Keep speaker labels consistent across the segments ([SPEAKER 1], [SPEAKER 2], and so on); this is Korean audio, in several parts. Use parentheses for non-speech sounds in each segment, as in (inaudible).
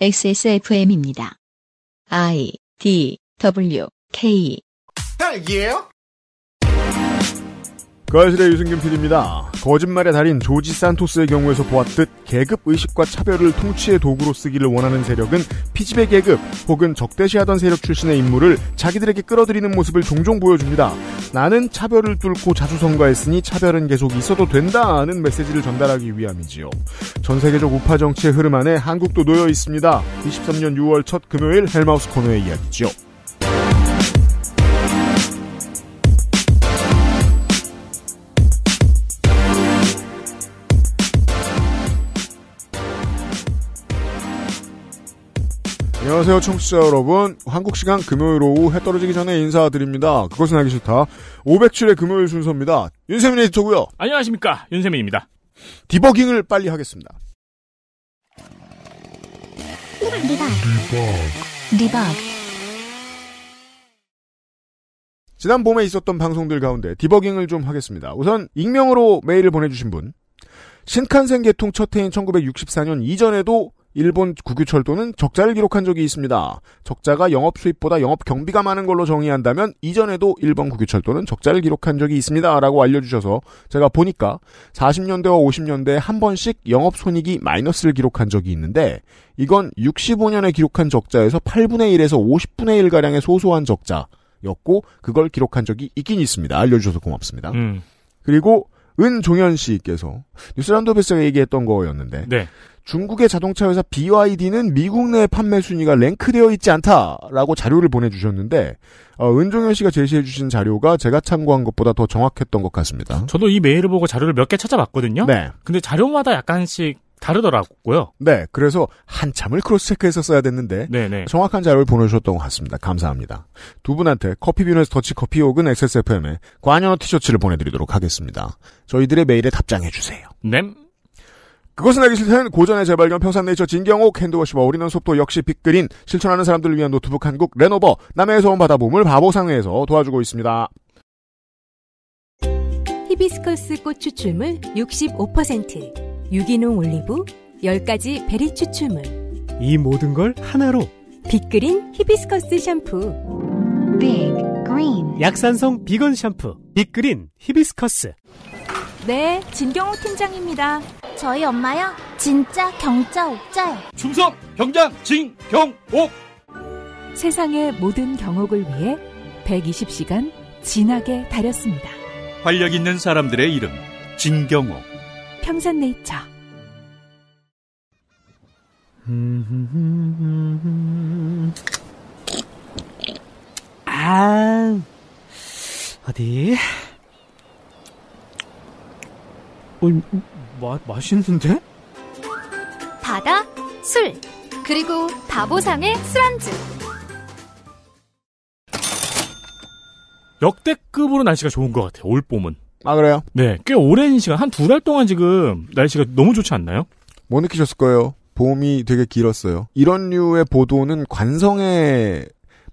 [SPEAKER 1] XSFM입니다. I D W K
[SPEAKER 2] 딸기예요?
[SPEAKER 1] 그아실의 유승균 PD입니다. 거짓말의 달인 조지 산토스의 경우에서 보았듯 계급 의식과 차별을 통치의 도구로 쓰기를 원하는 세력은 피집의 계급 혹은 적대시하던 세력 출신의 인물을 자기들에게 끌어들이는 모습을 종종 보여줍니다. 나는 차별을 뚫고 자주 선가했으니 차별은 계속 있어도 된다는 메시지를 전달하기 위함이지요. 전 세계적 우파 정치의 흐름 안에 한국도 놓여 있습니다. 23년 6월 첫 금요일 헬마우스 코너의 이야기죠. 안녕하세요, 청취자 여러분. 한국 시간 금요일 오후 해 떨어지기 전에 인사드립니다. 그것은 하기 싫다. 507의 금요일 순서입니다. 윤세민 에디터고요. 안녕하십니까, 윤세민입니다. 디버깅을 빨리 하겠습니다. 디버그. 디 지난 봄에 있었던 방송들 가운데 디버깅을 좀 하겠습니다. 우선 익명으로 메일을 보내주신 분. 신칸센 개통 첫 해인 1964년 이전에도 일본 국유철도는 적자를 기록한 적이 있습니다. 적자가 영업 수입보다 영업 경비가 많은 걸로 정의한다면 이전에도 일본 국유철도는 적자를 기록한 적이 있습니다라고 알려주셔서 제가 보니까 40년대와 50년대에 한 번씩 영업 손익이 마이너스를 기록한 적이 있는데 이건 65년에 기록한 적자에서 8분의 1에서 50분의 1 가량의 소소한 적자였고 그걸 기록한 적이 있긴 있습니다. 알려주셔서 고맙습니다. 음. 그리고 은종현 씨께서 뉴스란드베스가 얘기했던 거였는데 네. 중국의 자동차 회사 BYD는 미국 내 판매 순위가 랭크되어 있지 않다라고 자료를 보내주셨는데 어, 은종현 씨가 제시해주신 자료가 제가 참고한 것보다 더 정확했던 것 같습니다.
[SPEAKER 3] 저도 이 메일을 보고 자료를 몇 개 찾아봤거든요. 네. 근데 자료마다 약간씩 다르더라고요.
[SPEAKER 1] 네, 그래서 한참을 크로스체크해서 써야 됐는데 네네. 네. 정확한 자료를 보내주셨던 것 같습니다. 감사합니다. 두 분한테 커피빈에서 더치커피 혹은 XSFM에 관여 티셔츠를 보내드리도록 하겠습니다. 저희들의 메일에 답장해주세요. 네. 그것은 알기 싫다는 고전의 재발견 평산네이처 진경옥 핸드워시와 우리는 속도 역시 빅그린 실천하는 사람들을 위한 노트북 한국 레노버 남해에서 온 바다 보물 바보상회에서 도와주고 있습니다.
[SPEAKER 4] 히비스커스 꽃 추출물 65% 유기농 올리브,
[SPEAKER 3] 10가지 베리 추출물. 이 모든 걸 하나로. 빅그린 히비스커스 샴푸. 빅 그린. 약산성 비건 샴푸. 빅그린 히비스커스.
[SPEAKER 4] 네, 진경호 팀장입니다. 저희 엄마요? 진짜 경자 옥자요.
[SPEAKER 3] 충성 경자 진경옥. 세상의 모든 경옥을 위해 120시간 진하게 다렸습니다. 활력 있는 사람들의 이름 진경옥.
[SPEAKER 4] 평산네이처
[SPEAKER 2] 아 어디 어, 마, 맛있는데?
[SPEAKER 4] 바다, 술, 그리고 바보상의 술안주.
[SPEAKER 3] 역대급으로 날씨가 좋은 것 같아요, 올 봄은. 아 그래요? 네, 꽤 오랜 시간 한 두 달 동안 지금 날씨가 너무 좋지 않나요? 못 느끼셨을
[SPEAKER 1] 거예요. 봄이 되게 길었어요. 이런 류의 보도는 관성에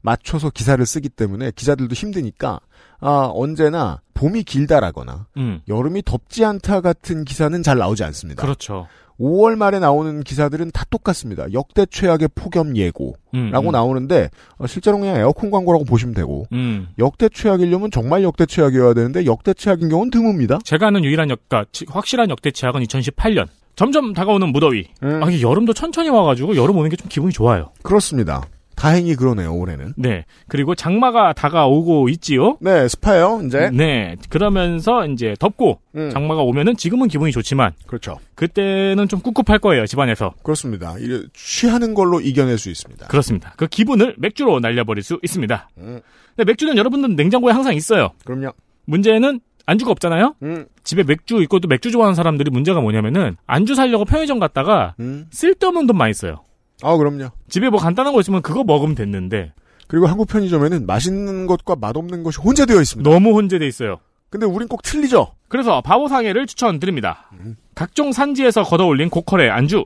[SPEAKER 1] 맞춰서 기사를 쓰기 때문에 기자들도 힘드니까 아 언제나 봄이 길다라거나 음. 여름이 덥지 않다 같은 기사는 잘 나오지 않습니다. 그렇죠. 5월 말에 나오는 기사들은 다 똑같습니다. 역대 최악의 폭염 예고라고 음, 음. 나오는데 어, 실제로 그냥 에어컨 광고라고 보시면 되고 음. 역대 최악이려면 정말 역대 최악이어야 되는데 역대 최악인 경우는
[SPEAKER 3] 드뭅니다. 제가 아는 유일한 역가 확실한 역대 최악은 2018년 점점 다가오는 무더위. 음. 아, 이게 여름도 천천히 와가지고 여름 오는 게 좀 기분이 좋아요. 그렇습니다. 다행히 그러네요, 올해는. 네. 그리고 장마가 다가오고 있지요? 네, 습해요, 이제. 네. 그러면서 이제 덥고, 음. 장마가 오면은 지금은 기분이 좋지만. 그렇죠. 그때는 좀 꿉꿉할 거예요, 집안에서. 그렇습니다. 취하는 걸로 이겨낼 수 있습니다. 그렇습니다. 그 기분을 맥주로 날려버릴 수 있습니다. 음. 근 맥주는 여러분들 냉장고에 항상 있어요. 그럼요. 문제는 안주가 없잖아요. 음. 집에 맥주 있고 또 맥주 좋아하는 사람들이 문제가 뭐냐면은 안주 살려고 편의점 갔다가 음. 쓸데없는 돈 많이 써요. 아, 그럼요. 집에 뭐 간단한 거 있으면 그거 먹으면 됐는데. 그리고 한국 편의점에는 맛있는 것과 맛없는 것이 혼재되어 있습니다. 너무 혼재되어 있어요. 근데 우린 꼭 틀리죠. 그래서 바보상해를 추천드립니다. 음. 각종 산지에서 걷어올린 고퀄의 안주.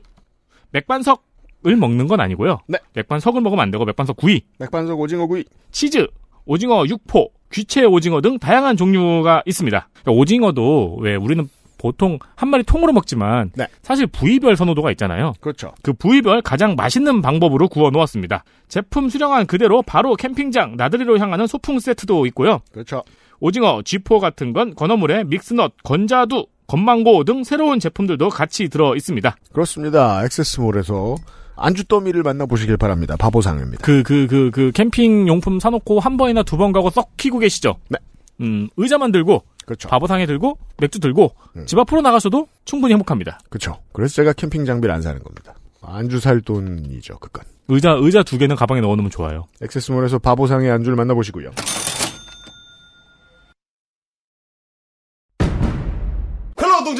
[SPEAKER 3] 맥반석을 먹는 건 아니고요. 네. 맥반석을 먹으면 안 되고 맥반석 구이. 맥반석 오징어 구이. 치즈, 오징어 육포, 귀채 오징어 등 다양한 종류가 있습니다. 오징어도 왜 우리는 보통 한 마리 통으로 먹지만 네. 사실 부위별 선호도가 있잖아요. 그렇죠. 그 부위별 가장 맛있는 방법으로 구워 놓았습니다. 제품 수령한 그대로 바로 캠핑장 나들이로 향하는 소풍 세트도 있고요. 그렇죠. 오징어, 쥐포 같은 건 건어물에 믹스넛, 건자두, 건망고 등 새로운 제품들도 같이 들어 있습니다. 그렇습니다. 액세스몰에서 안주 더미를 만나보시길 바랍니다. 바보상입니다. 그, 그, 그, 그, 캠핑 용품 사놓고 한 번이나 두 번 가고 썩히고 계시죠? 네. 음, 의자만 들고 그렇죠. 바보상에 들고 맥주 들고 음. 집 앞으로 나가서도 충분히 행복합니다. 그렇죠. 그래서 제가 캠핑 장비를 안 사는 겁니다. 안주 살 돈이죠, 그건. 의자 의자 두 개는 가방에 넣어놓으면 좋아요. 액세스몰에서
[SPEAKER 1] 바보상의 안주를 만나보시고요.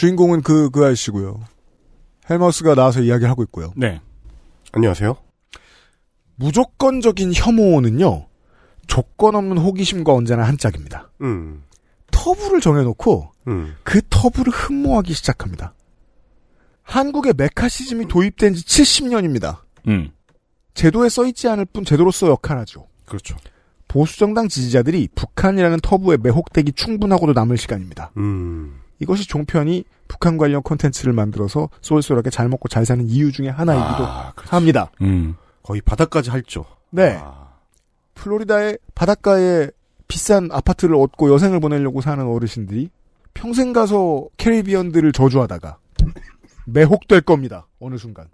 [SPEAKER 1] 주인공은 그, 그 아저씨고요. 헬머스가 나와서 이야기를 하고 있고요. 네. 안녕하세요. 무조건적인 혐오는요, 조건 없는 호기심과 언제나 한 짝입니다. 음. 터부를 정해놓고, 음. 그 터부를 흠모하기 시작합니다. 한국의 메카시즘이 도입된 지 70년입니다. 음. 제도에 써있지 않을 뿐 제도로서 역할하죠. 그렇죠. 보수정당 지지자들이 북한이라는 터부에 매혹되기 충분하고도 남을 시간입니다. 음. 이것이 종편이 북한 관련 콘텐츠를 만들어서 쏠쏠하게 잘 먹고 잘 사는 이유 중의 하나이기도 아, 그렇죠. 합니다. 음. 거의 바닥까지 할죠. 네. 아. 플로리다의 바닷가에 비싼 아파트를 얻고 여생을 보내려고 사는 어르신들이 평생 가서
[SPEAKER 2] 캐리비언들을 저주하다가
[SPEAKER 1] 매혹될 겁니다. 어느
[SPEAKER 2] 순간.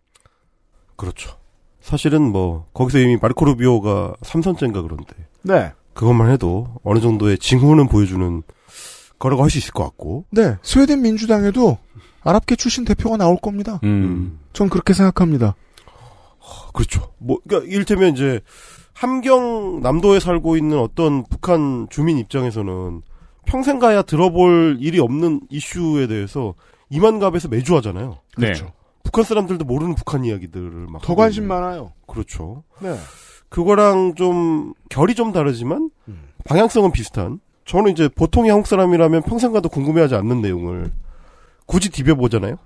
[SPEAKER 2] 그렇죠. 사실은 뭐 거기서 이미 마르코 르비오가 삼선째인가 그런데. 네. 그것만 해도 어느 정도의 징후는 보여주는 거라고 할수 있을 것 같고. 네,
[SPEAKER 1] 스웨덴 민주당에도 아랍계 출신 대표가 나올 겁니다. 음. 전 그렇게 생각합니다.
[SPEAKER 2] 그렇죠. 뭐, 그러니까 이를테면 이제 함경 남도에 살고 있는 어떤 북한 주민 입장에서는 평생 가야 들어볼 일이 없는 이슈에 대해서 이만갑에서 매주 하잖아요. 네. 그렇죠. 북한 사람들도 모르는 북한 이야기들을 막. 더 관심 있는. 많아요. 그렇죠. 네. 그거랑 좀 결이 좀 다르지만 음. 방향성은 비슷한 저는 이제 보통의 한국 사람이라면 평생 가도 궁금해하지 않는 내용을 굳이 디벼보잖아요.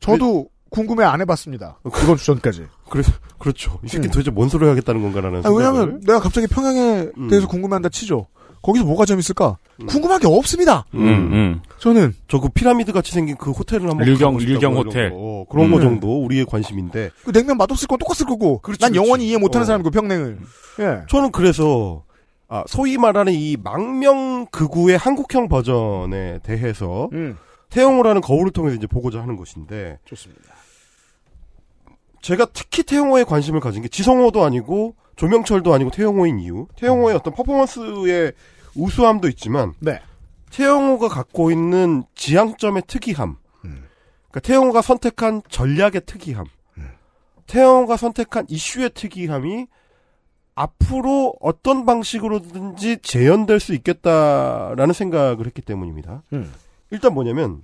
[SPEAKER 2] 저도 그... 궁금해 안 해봤습니다. 어, 이번 주전까지. (laughs) 그래, 그렇죠. 이 새끼 음. 도대체 뭔 소리 하겠다는 건가라는. 생 아, 왜냐면 내가 갑자기 평양에 음. 대해서 궁금해한다 치죠. 거기서 뭐가 재밌을까? 음. 궁금한 게 없습니다. 음, 음. 음. 저는 저 그 피라미드 같이 생긴 그 호텔을 한번 류경 류경 호텔 거, 뭐 그런 거 정도 우리의 관심인데 그 냉면 맛없을 건 똑같을 거고 그렇지, 난 그렇지. 영원히 이해 못하는 어. 사람이고 평냉을. 예. 저는 그래서 아, 소위 말하는 이 망명 극우의 한국형 버전에 대해서 음. 태용호라는 거울을 통해서 이제 보고자 하는 것인데 좋습니다. 제가 특히 태용호에 관심을 가진 게 지성호도 아니고 조명철도 아니고 태용호인 이유. 태용호의 음. 어떤 퍼포먼스의 우수함도 있지만 네. 태용호가 갖고 있는 지향점의 특이함. 음. 그러니까 태용호가 선택한 전략의 특이함. 음. 태용호가 선택한 이슈의 특이함이 앞으로 어떤 방식으로든지 재현될 수 있겠다라는 생각을 했기 때문입니다. 음. 일단 뭐냐면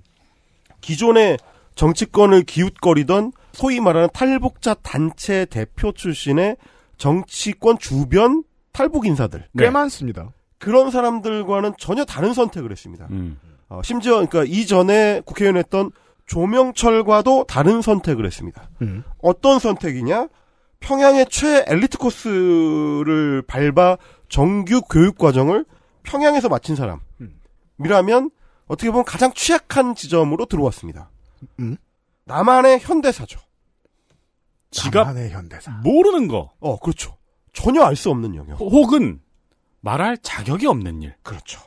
[SPEAKER 2] 기존의 정치권을 기웃거리던 소위 말하는 탈북자 단체 대표 출신의 정치권 주변 탈북 인사들 네. 꽤 많습니다. 그런 사람들과는 전혀 다른 선택을 했습니다. 음. 어, 심지어 그러니까 이전에 국회의원했던 조명철과도 다른 선택을 했습니다. 음. 어떤 선택이냐? 평양의 최엘리트 코스를 밟아 정규 교육 과정을 평양에서 마친 사람이라면 음. 어떻게 보면 가장 취약한 지점으로 들어왔습니다. 나만의 음? 현대사죠. 지갑 나만의 현대사. 모르는 거. 어, 그렇죠. 전혀 알 수 없는 영역. 혹은 말할 자격이 없는 일. 그렇죠.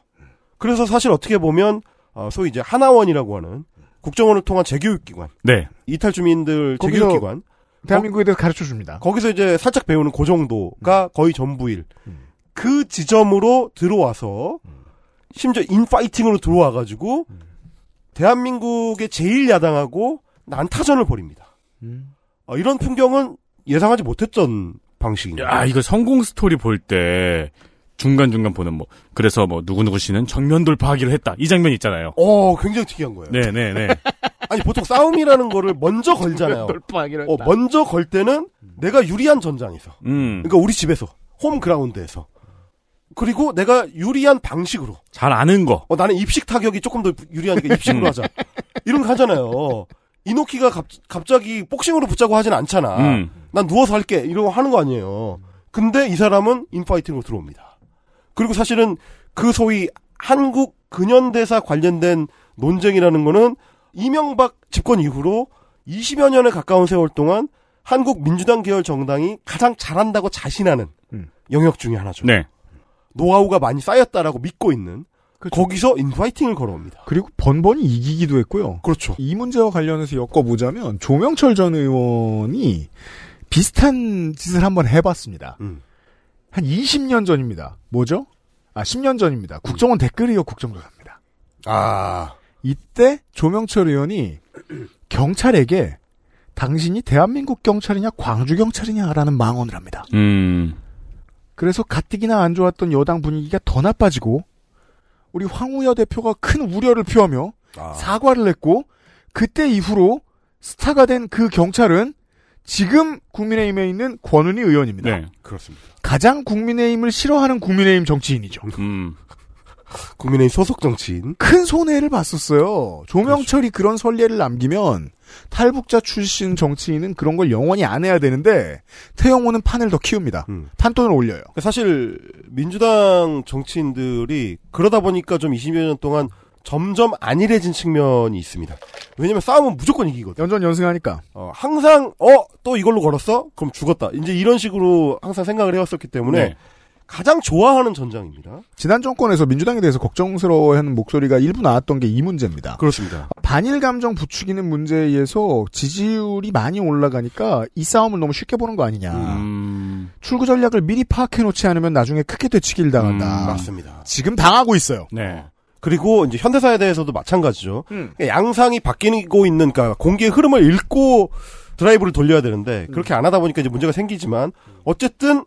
[SPEAKER 2] 그래서 사실 어떻게 보면 어, 소위 이제 하나원이라고 하는 국정원을 통한 재교육기관. 네. 이탈 주민들 재교육기관. 대한민국에 대해서 가르쳐 줍니다. 거기서 이제 살짝 배우는 그 정도가 음. 거의 전부일. 음. 그 지점으로 들어와서 심지어 인파이팅으로 들어와가지고 음. 대한민국의 제일 야당하고 난타전을 벌입니다. 음. 어, 이런 풍경은 예상하지 못했던 방식입니다. 야,
[SPEAKER 3] 이거 성공 스토리 볼때 중간중간 보는 뭐 그래서 뭐 누구누구 씨는 정면 돌파하기로 했다 이 장면 있잖아요.
[SPEAKER 2] 어 굉장히 특이한 거예요. 네네네. 네, 네. (laughs) 아니 보통 싸움이라는 거를 먼저 걸잖아요. 돌파하기로 어, 했다. 어, 먼저 걸 때는 내가 유리한 전장에서. 음. 그러니까 우리 집에서 홈 그라운드에서. 그리고 내가 유리한 방식으로
[SPEAKER 3] 잘 아는 거.
[SPEAKER 2] 어, 나는 입식 타격이 조금 더 유리하니까 입식으로 음. 하자. 이런 거 하잖아요. 이노키가 갑, 갑자기 복싱으로 붙자고 하진 않잖아. 음. 난 누워서 할게 이러고 하는 거 아니에요. 근데 이 사람은 인파이팅으로 들어옵니다. 그리고 사실은 그 소위 한국 근현대사 관련된 논쟁이라는 거는 이명박 집권 이후로 20여 년에 가까운 세월 동안 한국 민주당 계열 정당이 가장 잘한다고 자신하는 음. 영역 중의 하나죠. 네. 노하우가 많이 쌓였다라고 믿고 있는 그렇죠. 거기서 인파이팅을 걸어옵니다.
[SPEAKER 1] 그리고 번번이 이기기도 했고요. 그렇죠. 이 문제와 관련해서 엮어보자면 조명철 전 의원이 비슷한 짓을 한번 해봤습니다. 음. 한 20년 전입니다. 뭐죠? 아, 10년 전입니다. 음. 국정원 댓글이요, 국정조사입니다. 아. 이때 조명철 의원이 경찰에게 당신이 대한민국 경찰이냐, 광주 경찰이냐라는 망언을 합니다.
[SPEAKER 4] 음.
[SPEAKER 1] 그래서 가뜩이나 안 좋았던 여당 분위기가 더 나빠지고, 우리 황우여 대표가 큰 우려를 표하며 아. 사과를 했고, 그때 이후로 스타가 된 그 경찰은 지금 국민의힘에 있는 권은희 의원입니다.
[SPEAKER 4] 네, 그렇습니다.
[SPEAKER 1] 가장 국민의힘을 싫어하는 국민의힘 정치인이죠. 음. 국민의힘 소속 정치인. 큰 손해를 봤었어요. 조명철이 그렇죠. 그런 선례를 남기면 탈북자 출신 정치인은
[SPEAKER 2] 그런 걸 영원히 안 해야 되는데 태영호는 판을 더 키웁니다. 음. 판돈을 올려요. 사실 민주당 정치인들이 그러다 보니까 좀 20여 년 동안 점점 안일해진 측면이 있습니다. 왜냐면 싸움은 무조건 이기거든. 연전 연승하니까. 어, 항상 어 또 이걸로 걸었어? 그럼 죽었다. 이제 이런 식으로 항상 생각을 해왔었기 때문에 네. 가장 좋아하는 전장입니다.
[SPEAKER 1] 지난 정권에서 민주당에 대해서 걱정스러워하는 목소리가 일부 나왔던 게 이 문제입니다. 그렇습니다. 반일 감정 부추기는 문제에서 지지율이 많이 올라가니까 이 싸움을 너무 쉽게 보는 거 아니냐. 음... 출구 전략을 미리 파악해 놓지 않으면 나중에
[SPEAKER 2] 크게 되치기를 당한다. 음, 맞습니다. 지금 당하고 있어요. 네. 그리고 이제 현대사에 대해서도 마찬가지죠. 음. 그러니까 양상이 바뀌고 있는, 그러니까 공기의 흐름을 읽고 드라이브를 돌려야 되는데 음. 그렇게 안 하다 보니까 이제 문제가 생기지만 어쨌든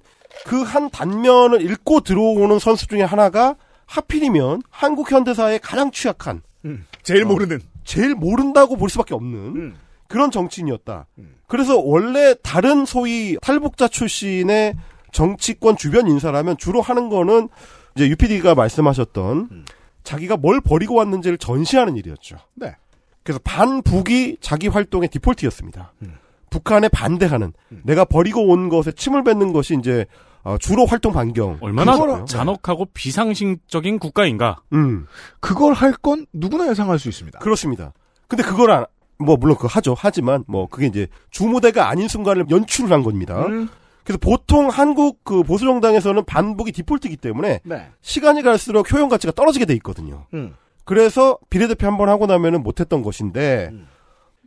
[SPEAKER 2] 그 한 단면을 읽고 들어오는 선수 중에 하나가 하필이면 한국 현대사에 가장 취약한, 음. 제일 어, 모르는, 제일 모른다고 볼 수밖에 없는 음. 그런 정치인이었다. 음. 그래서 원래 다른 소위 탈북자 출신의 정치권 주변 인사라면 주로 하는 거는 이제 UPD가 말씀하셨던 음. 자기가 뭘 버리고 왔는지를 전시하는 일이었죠. 네. 그래서 반북이 자기 활동의 디폴트였습니다. 음. 북한에 반대하는 음. 내가 버리고 온 것에 침을 뱉는 것이 이제 어, 주로 활동 반경. 얼마나 네. 잔혹하고 네. 비상식적인 국가인가. 음. 그걸 할 건 누구나 예상할 수 있습니다. 그렇습니다. 근데 그걸 안, 뭐 물론 그 하죠. 하지만 뭐 그게 이제 주무대가 아닌 순간을 연출을 한 겁니다. 음. 그래서 보통 한국 그 보수 정당에서는 반복이 디폴트이기 때문에 네. 시간이 갈수록 효용 가치가 떨어지게 돼 있거든요. 음. 그래서 비례대표 한 번 하고 나면은 못했던 것인데 음.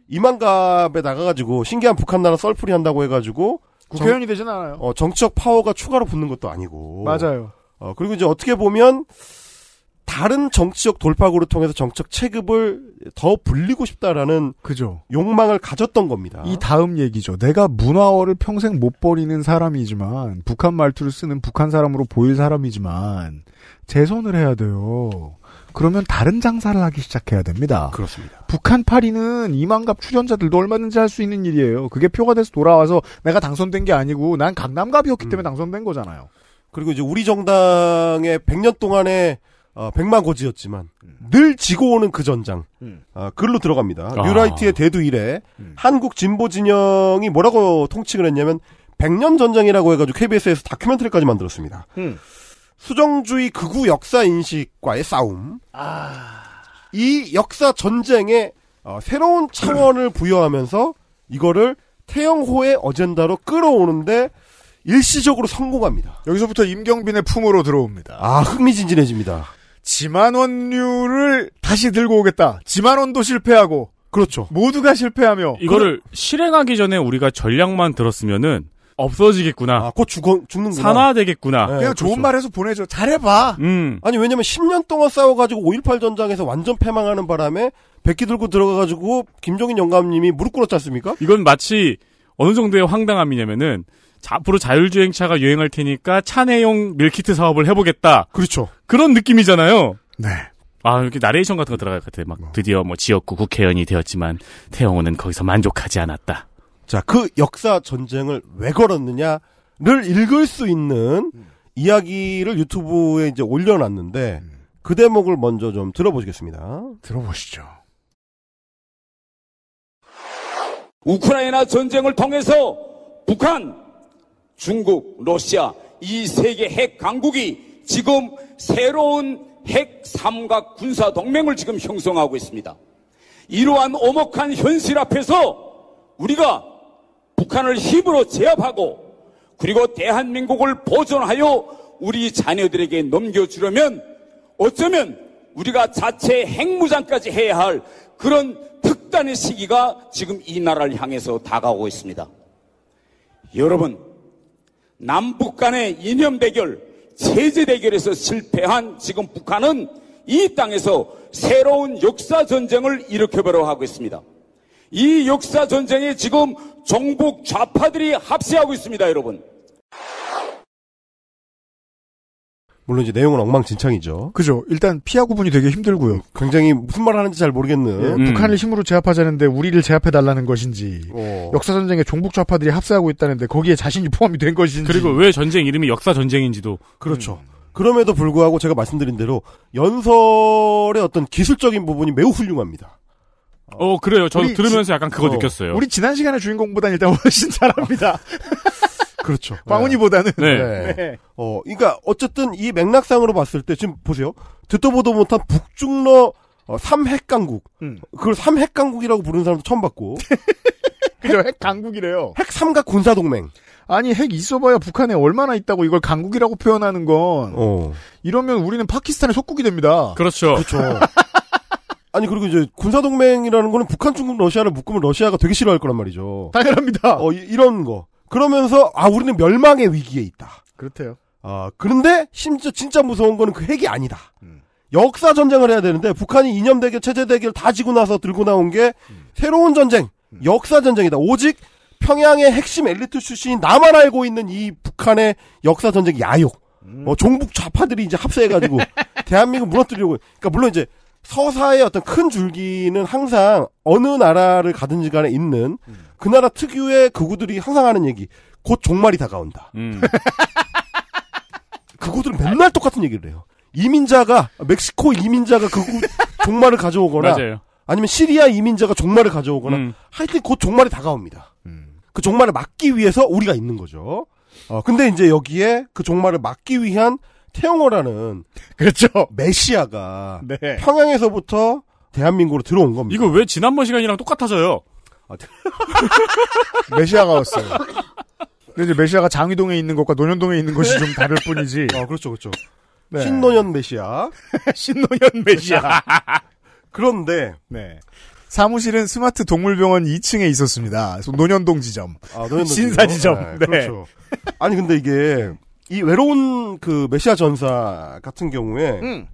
[SPEAKER 2] 이만갑에 나가가지고 신기한 북한 나라 썰풀이 한다고 해가지고 국회의원이 되진 않아요. 어, 정치적 파워가 추가로 붙는 것도 아니고 맞아요. 어, 그리고 이제 어떻게 보면 다른 정치적 돌파구를 통해서 정책 체급을 더 불리고 싶다라는 그죠. 욕망을 가졌던 겁니다. 이 다음
[SPEAKER 1] 얘기죠. 내가 문화어를 평생 못 버리는 사람이지만 북한 말투를 쓰는 북한 사람으로 보일 사람이지만 재선을 해야 돼요. 그러면 다른 장사를 하기 시작해야 됩니다. 그렇습니다. 북한 파리는 이만갑 출연자들도 얼마든지 할 수 있는 일이에요. 그게
[SPEAKER 2] 표가 돼서 돌아와서 내가 당선된 게 아니고 난 강남갑이었기 음. 때문에 당선된 거잖아요. 그리고 이제 우리 정당의 100년 동안에 어, 백마고지였지만 음. 늘 지고 오는 그 전장 음. 어, 아, 글로 들어갑니다. 아. 뉴라이트의 대두 이래 음. 한국 진보 진영이 뭐라고 통칭을 했냐면 100년 전쟁이라고 해가지고 KBS에서 다큐멘터리까지 만들었습니다. 음. 수정주의 극우 역사 인식과의 싸움. 아. 이 역사 전쟁에 어, 새로운 차원을 (clears throat) 부여하면서 이거를 태영호의 어젠다로 끌어오는데 일시적으로 성공합니다. 여기서부터 임경빈의 품으로 들어옵니다. 아 흥미진진해집니다. 지만원류를 다시 들고
[SPEAKER 1] 오겠다. 지만원도 실패하고 그렇죠. 모두가 실패하며 이거를 그
[SPEAKER 3] 실행하기 전에 우리가 전략만 들었으면은 없어지겠구나. 아, 곧 죽어, 죽는구나. 산화되겠구나. 네, 그냥 그렇죠. 좋은 말해서
[SPEAKER 2] 보내줘. 잘해봐. 음. 아니, 왜냐면 10년 동안 싸워가지고 5.18 전장에서 완전 패망하는 바람에 백기 들고 들어가가지고 김종인 영감님이 무릎 꿇었지 않습니까?
[SPEAKER 3] 이건 마치 어느 정도의 황당함이냐면은 자, 앞으로 자율주행차가 유행할 테니까 차 내용 밀키트 사업을 해보겠다. 그렇죠. 그런 느낌이잖아요. 네. 아, 이렇게 나레이션 같은 거 들어갈 것 같아. 막 뭐. 드디어 뭐 지역구 국회의원이 되었지만 태영호는 거기서 만족하지 않았다. 자, 그
[SPEAKER 2] 역사 전쟁을 왜 걸었느냐를 읽을 수 있는 음. 이야기를 유튜브에 이제 올려놨는데 음. 그 대목을 먼저 좀 들어보시겠습니다.
[SPEAKER 4] 들어보시죠. 우크라이나 전쟁을 통해서 북한 중국, 러시아 이 세계 핵 강국이 지금 새로운 핵 삼각 군사 동맹을 지금 형성하고 있습니다. 이러한 오목한 현실 앞에서 우리가 북한을 힘으로 제압하고 그리고 대한민국을 보존하여 우리 자녀들에게 넘겨주려면 어쩌면 우리가 자체 핵무장까지 해야 할 그런 특단의 시기가 지금 이 나라를 향해서 다가오고 있습니다. 여러분, 남북 간의 이념 대결, 체제 대결에서 실패한 지금 북한은 이 땅에서 새로운 역사 전쟁을 일으켜보려 하고 있습니다. 이 역사 전쟁에 지금 종북 좌파들이 합세하고 있습니다, 여러분.
[SPEAKER 2] 물론 이제 내용은 엉망진창이죠. 그죠. 일단 피하 구분이 되게 힘들고요. 굉장히 무슨 말 하는지 잘 모르겠는. 예, 북한을
[SPEAKER 1] 힘으로 제압하자는데 우리를 제압해 달라는 것인지, 어. 역사 전쟁에 종북
[SPEAKER 2] 좌파들이 합세하고 있다는데 거기에 자신이 포함이 된 것인지. 그리고
[SPEAKER 3] 왜 전쟁 이름이 역사 전쟁인지도
[SPEAKER 2] 그렇죠. 음. 그럼에도 불구하고 제가 말씀드린 대로 연설의 어떤 기술적인 부분이 매우 훌륭합니다.
[SPEAKER 3] 어, 그래요.
[SPEAKER 1] 저도 들으면서 약간 그거 어, 느꼈어요. 우리
[SPEAKER 2] 지난 시간에 주인공보다 는 일단 훨씬 잘합니다. (laughs) 그렇죠. 광훈이보다는. (laughs) 네. 네. 네. 네. 어, 그러니까 어쨌든 이 맥락상으로 봤을 때 지금 보세요. 듣도 보도 못한 북중러 어, 삼핵강국. 음. 그걸 삼핵강국이라고 부르는 사람도 처음 봤고. (laughs)
[SPEAKER 1] 그죠, 핵강국이래요. 핵삼각 군사동맹. 아니, 핵 있어봐야 북한에 얼마나 있다고 이걸 강국이라고 표현하는
[SPEAKER 2] 건. 어. 이러면 우리는 파키스탄의 속국이 됩니다. 그렇죠. 그렇죠. (laughs) 아니 그리고 이제 군사 동맹이라는 거는 북한, 중국, 러시아를 묶으면 러시아가 되게 싫어할 거란 말이죠. 당연합니다. 어 이, 런 거. 그러면서 아 우리는 멸망의 위기에 있다. 그렇대요. 아 그런데 심지어 진짜 무서운 거는 그 핵이 아니다. 음. 역사 전쟁을 해야 되는데 북한이 이념 대결, 체제 대결 다 지고 나서 들고 나온 게 음. 새로운 전쟁, 음. 역사 전쟁이다. 오직 평양의 핵심 엘리트 출신인 나만 알고 있는 이 북한의 역사 전쟁 야욕. 어, 종북 좌파들이 이제 합세해가지고 (laughs) 대한민국 무너뜨리려고. 그러니까 물론 이제 서사의 어떤 큰 줄기는 항상 어느 나라를 가든지 간에 있는 음. 그 나라 특유의 그우들이 항상 하는 얘기. 곧 종말이 다가온다. 음. 그구들은 (laughs) 맨날 똑같은 얘기를 해요. 이민자가 멕시코 이민자가 그구 종말을 가져오거나 (laughs) 맞아요. 아니면 시리아 이민자가 종말을 가져오거나 음. 하여튼 곧 종말이 다가옵니다. 음. 그 종말을 막기 위해서 우리가 있는 거죠. 어, 근데 이제 여기에 그 종말을 막기 위한 태영호라는 (laughs) 그렇죠. 메시아가 네. 평양에서부터 대한민국으로 들어온 겁니다.
[SPEAKER 3] 이거 왜 지난번 시간이랑 똑같아져요? 아, 네.
[SPEAKER 2] (laughs)
[SPEAKER 1] 메시아가 왔어요. 근데 이제 메시아가 장위동에 있는 것과 노년동에 있는 것이 좀 다를
[SPEAKER 3] 뿐이지. 아,
[SPEAKER 1] 그렇죠, 그렇죠. 네. 신노현 메시아. (laughs) 신노현 메시아. (laughs) 그런데. 네. 사무실은 스마트 동물병원 2층에 있었습니다. 노년동 지점. 아, 논현동 신사 지점. 네, 네. 그렇죠.
[SPEAKER 2] 아니, 근데 이게, 이 외로운 그 메시아 전사 같은 경우에, 음.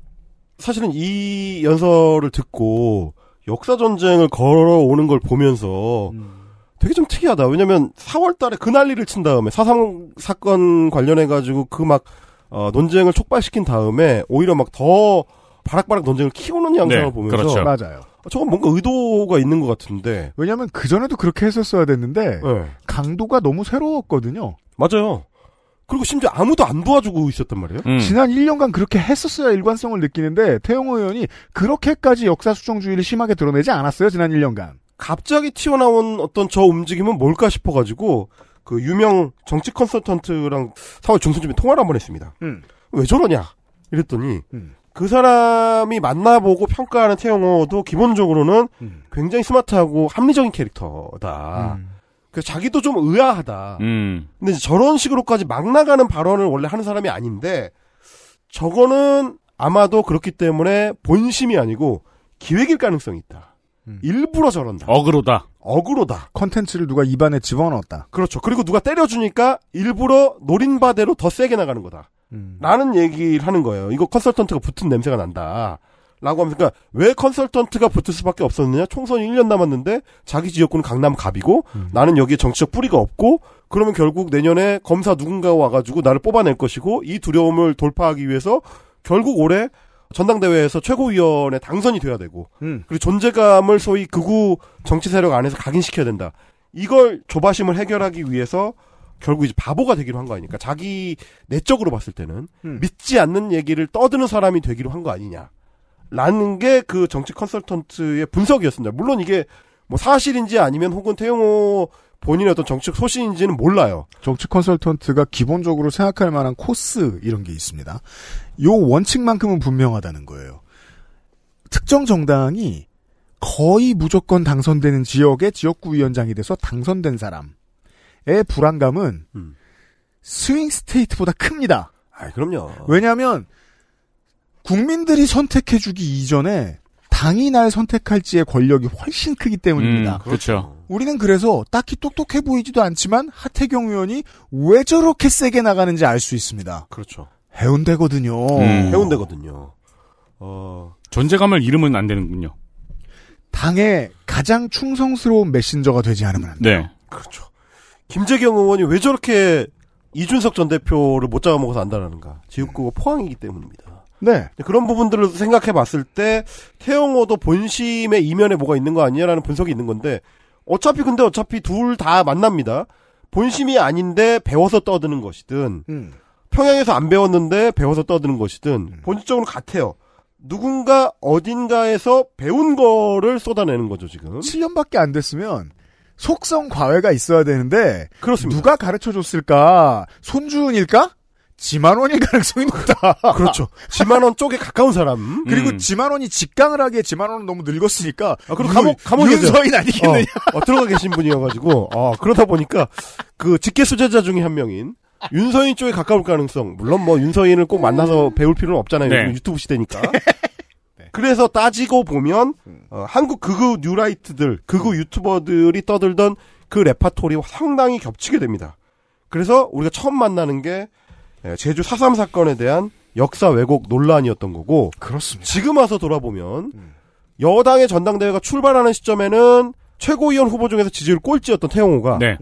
[SPEAKER 2] 사실은 이 연설을 듣고, 역사 전쟁을 걸어오는 걸 보면서 음. 되게 좀 특이하다. 왜냐면 4월 달에 그 난리를 친 다음에 사상 사건 관련해 가지고 그 막 어, 논쟁을 촉발시킨 다음에 오히려 막 더 바락바락 논쟁을 키우는 양상을 네, 보면서 그렇죠. 맞아요. 어, 저건 뭔가 의도가 있는 것 같은데. 왜냐면 그전에도 그렇게 했었어야 됐는데, 네. 강도가 너무 새로웠거든요. 맞아요. 그리고 심지어 아무도 안 도와주고 있었단 말이에요.
[SPEAKER 1] 음. 지난 1년간 그렇게 했었어야 일관성을 느끼는데 태용호 의원이 그렇게까지 역사 수정주의를
[SPEAKER 2] 심하게 드러내지 않았어요. 지난 1년간. 갑자기 튀어나온 어떤 저 움직임은 뭘까 싶어가지고 그 유명 정치 컨설턴트랑 4월 중순쯤에 통화를 한 번 했습니다. 음. 왜 저러냐 이랬더니 음. 그 사람이 만나보고 평가하는 태영호도 기본적으로는 음. 굉장히 스마트하고 합리적인 캐릭터다. 음. 그 자기도 좀 의아하다. 음. 근데 저런 식으로까지 막 나가는 발언을 원래 하는 사람이 아닌데 저거는 아마도 그렇기 때문에 본심이 아니고 기획일 가능성이 있다. 음. 일부러 저런다. 어그로다. 어그로다. 컨텐츠를 누가 입안에 집어넣었다. 그렇죠. 그리고 누가 때려주니까 일부러 노린 바대로 더 세게 나가는 거다. 음. 라는 얘기를 하는 거예요. 이거 컨설턴트가 붙은 냄새가 난다. 라고 하면서, 그니까왜 컨설턴트가 붙을 수밖에 없었느냐? 총선이 1년 남았는데 자기 지역구는 강남 갑이고 음. 나는 여기에 정치적 뿌리가 없고 그러면 결국 내년에 검사 누군가 가 와가지고 나를 뽑아낼 것이고 이 두려움을 돌파하기 위해서 결국 올해 전당대회에서 최고위원에 당선이 돼야 되고 음. 그리고 존재감을 소위 극우 정치 세력 안에서 각인시켜야 된다. 이걸 조바심을 해결하기 위해서 결국 이제 바보가 되기로 한 거 아니니까 자기 내적으로 봤을 때는 음. 믿지 않는 얘기를 떠드는 사람이 되기로 한 거 아니냐. 라는 게 그 정치 컨설턴트의 분석이었습니다. 물론 이게 뭐 사실인지 아니면 혹은 태용호 본인의 어떤 정치 소신인지는 몰라요. 정치 컨설턴트가 기본적으로 생각할 만한 코스 이런 게 있습니다.
[SPEAKER 1] 요 원칙만큼은 분명하다는 거예요. 특정 정당이 거의 무조건 당선되는 지역의 지역구위원장이 돼서 당선된 사람의 불안감은 음. 스윙 스테이트보다 큽니다. 아, 그럼요. 왜냐하면 국민들이 선택해주기 이전에 당이 날 선택할지의 권력이 훨씬 크기
[SPEAKER 3] 때문입니다. 음, 그렇죠.
[SPEAKER 1] 우리는 그래서 딱히 똑똑해 보이지도 않지만 하태경 의원이 왜 저렇게 세게 나가는지 알 수 있습니다. 그렇죠. 해운대거든요. 음.
[SPEAKER 3] 해운대거든요. 어... 존재감을 잃으면 안 되는군요.
[SPEAKER 2] 당의 가장 충성스러운 메신저가 되지 않으면
[SPEAKER 3] 안 돼요. 네. 그렇죠.
[SPEAKER 2] 김재경 의원이 왜 저렇게 이준석 전 대표를 못 잡아먹어서 안다라는가. 지역구가 포항이기 때문입니다. 네. 그런 부분들을 생각해 봤을 때태용호도 본심의 이면에 뭐가 있는 거 아니냐라는 분석이 있는 건데 어차피 근데 어차피 둘 다 만납니다. 본심이 아닌데 배워서 떠드는 것이든 음. 평양에서 안 배웠는데 배워서 떠드는 것이든 음. 본질적으로 같아요. 누군가 어딘가에서 배운 거를 쏟아내는 거죠, 지금. 7년밖에 안 됐으면 속성 과외가 있어야 되는데
[SPEAKER 1] 그렇습니다. 누가 가르쳐 줬을까? 손주은일까? 지만원일 가능성이 높다. (laughs) 그렇죠. 지만원 쪽에 가까운 사람. 그리고 음. 지만원이 직강을 하기에 지만원은 너무
[SPEAKER 2] 늙었으니까. 아, 그리고 감옥, 감옥 윤서인 아니겠느냐. 어, 어, 들어가 계신 분이어가지고, 아, 그러다 보니까, 그 직계 수제자 중에 한 명인, 윤서인 쪽에 가까울 가능성. 물론 뭐 윤서인을 꼭 만나서 배울 필요는 없잖아요. 네. 유튜브 시대니까. (laughs) 네. 그래서 따지고 보면 어, 한국 극우 뉴라이트들, 극우 음. 유튜버들이 떠들던 그 레파토리와 상당히 겹치게 됩니다. 그래서 우리가 처음 만나는 게 예, 제주 4.3 사건에 대한 역사 왜곡 논란이었던 거고 그렇습니다. 지금 와서 돌아보면 여당의 전당대회가 출발하는 시점에는 최고위원 후보 중에서 지지율 꼴찌였던 태용호가 네.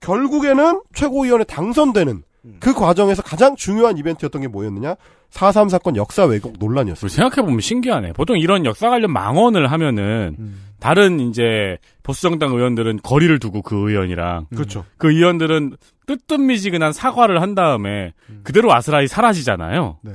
[SPEAKER 2] 결국에는 최고위원에 당선되는 음. 그 과정에서 가장 중요한 이벤트였던 게 뭐였느냐? 4.3 사건 역사 왜곡 논란이었어요. 생각해보면 신기하네.
[SPEAKER 3] 보통 이런 역사 관련 망언을 하면은, 음. 다른 이제 보수정당 의원들은 거리를 두고 그 의원이랑. 음. 그렇죠. 음. 그 의원들은 뜨뜻미지근한 사과를 한 다음에 음. 그대로 아스라이 사라지잖아요. 네.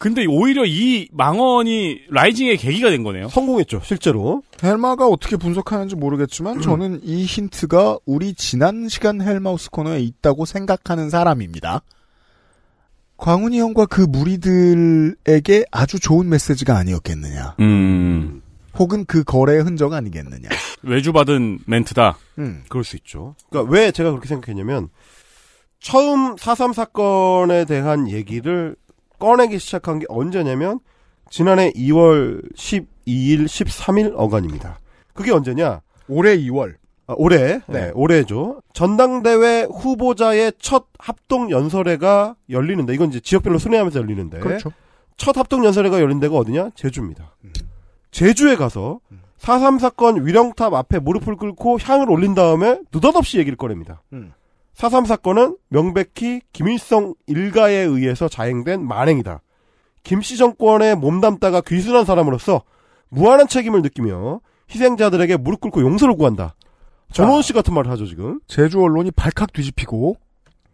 [SPEAKER 3] 근데 오히려 이 망언이 라이징의 계기가 된 거네요. 성공했죠,
[SPEAKER 1] 실제로. 헬마가 어떻게 분석하는지 모르겠지만 음. 저는 이 힌트가 우리 지난 시간 헬마우스 코너에 있다고 생각하는 사람입니다. 광훈이 형과 그 무리들에게 아주 좋은 메시지가 아니었겠느냐.
[SPEAKER 3] 음.
[SPEAKER 1] 혹은 그 거래의 흔적 아니겠느냐.
[SPEAKER 2] 외주받은 멘트다. 음. 그럴 수 있죠. 그러니까 왜 제가 그렇게 생각했냐면 처음 4.3 사건에 대한 얘기를 꺼내기 시작한 게 언제냐면 지난해 2월 12일, 13일 어간입니다. 그게 언제냐? 올해 2월. 아, 올해, 네. 네, 올해죠. 전당대회 후보자의 첫 합동 연설회가 열리는데, 이건 이제 지역별로 순회하면서 열리는데, 그렇죠. 첫 합동 연설회가 열린 데가 어디냐? 제주입니다. 음. 제주에 가서 4.3 음. 사건 위령탑 앞에 무릎을 꿇고 향을 올린 다음에 느닷없이 얘기를 꺼냅니다. 음. 4.3 사건은 명백히 김일성 일가에 의해서 자행된 만행이다. 김씨 정권에 몸담다가 귀순한 사람으로서 무한한 책임을 느끼며 희생자들에게 무릎 꿇고 용서를 구한다. 전원 씨 같은 말을 하죠 지금. 제주 언론이 발칵 뒤집히고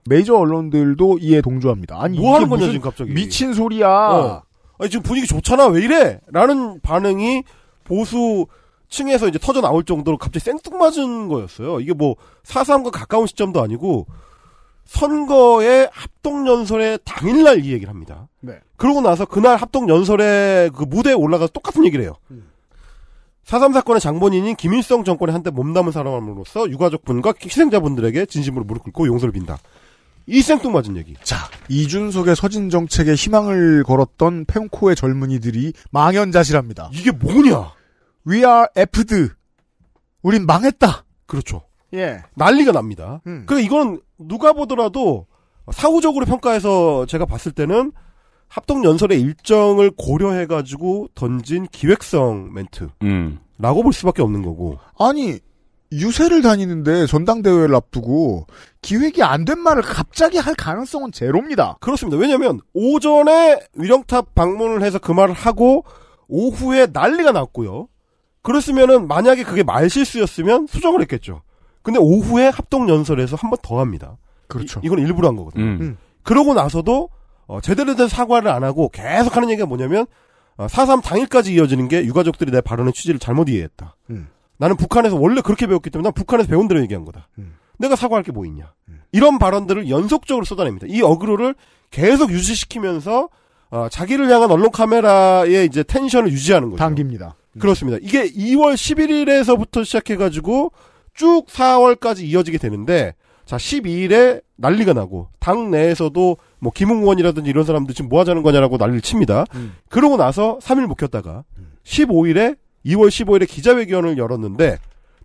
[SPEAKER 2] 메이저 언론들도 이에 동조합니다. 아니 뭐 하는 거냐 지금 갑자기 미친 소리야. 어. 아니 지금 분위기 좋잖아 왜 이래? 라는 반응이 보수 층에서 이제 터져 나올 정도로 갑자기 생뚱 맞은 거였어요. 이게 뭐 사삼과 가까운 시점도 아니고 선거의 합동연설의 당일날 이 얘기를 합니다. 네. 그러고 나서 그날 합동연설의 그 무대에 올라가서 똑같은 얘기를 해요. 음. 4.3 사건의 장본인인 김일성 정권에 한때 몸담은 사람으로서 유가족분과 희생자분들에게 진심으로 무릎 꿇고 용서를 빈다. 이 생뚱맞은 얘기. 자, 이준석의 서진
[SPEAKER 1] 정책에 희망을 걸었던 펜코의 젊은이들이 망연자실합니다. 이게 뭐냐?
[SPEAKER 2] We are f f 우린 망했다. 그렇죠. 예. 난리가 납니다. 음. 그 이건 누가 보더라도 사후적으로 평가해서 제가 봤을 때는 합동 연설의 일정을 고려해 가지고 던진 기획성
[SPEAKER 4] 멘트라고
[SPEAKER 2] 볼 수밖에 없는 거고. 아니 유세를 다니는데 전당대회를 앞두고 기획이 안 된 말을 갑자기 할 가능성은 제로입니다. 그렇습니다. 왜냐하면 오전에 위령탑 방문을 해서 그 말을 하고 오후에 난리가 났고요. 그랬으면은 만약에 그게 말실수였으면 수정을 했겠죠. 근데 오후에 합동 연설에서 한 번 더 합니다. 그렇죠. 이, 건 일부러 한 거거든요. 음. 음. 그러고 나서도 어, 제대로 된 사과를 안 하고 계속 하는 얘기가 뭐냐면 어, 4.3 당일까지 이어지는 게 유가족들이 내 발언의 취지를 잘못 이해했다. 음. 나는 북한에서 원래 그렇게 배웠기 때문에 난 북한에서 배운 대로 얘기한 거다. 음. 내가 사과할 게 뭐 있냐. 음. 이런 발언들을 연속적으로 쏟아냅니다. 이 어그로를 계속 유지시키면서 어, 자기를 향한 언론 카메라의 이제 텐션을 유지하는 거죠. 당깁니다. 음. 그렇습니다. 이게 2월 11일에서부터 시작해가지고 쭉 4월까지 이어지게 되는데 자 12일에 난리가 나고 당 내에서도 뭐 김웅원이라든지 이런 사람들 지금 뭐 하자는 거냐라고 난리를 칩니다. 음. 그러고 나서 3일 묵혔다가 15일에 음. 2월 15일에 기자회견을 열었는데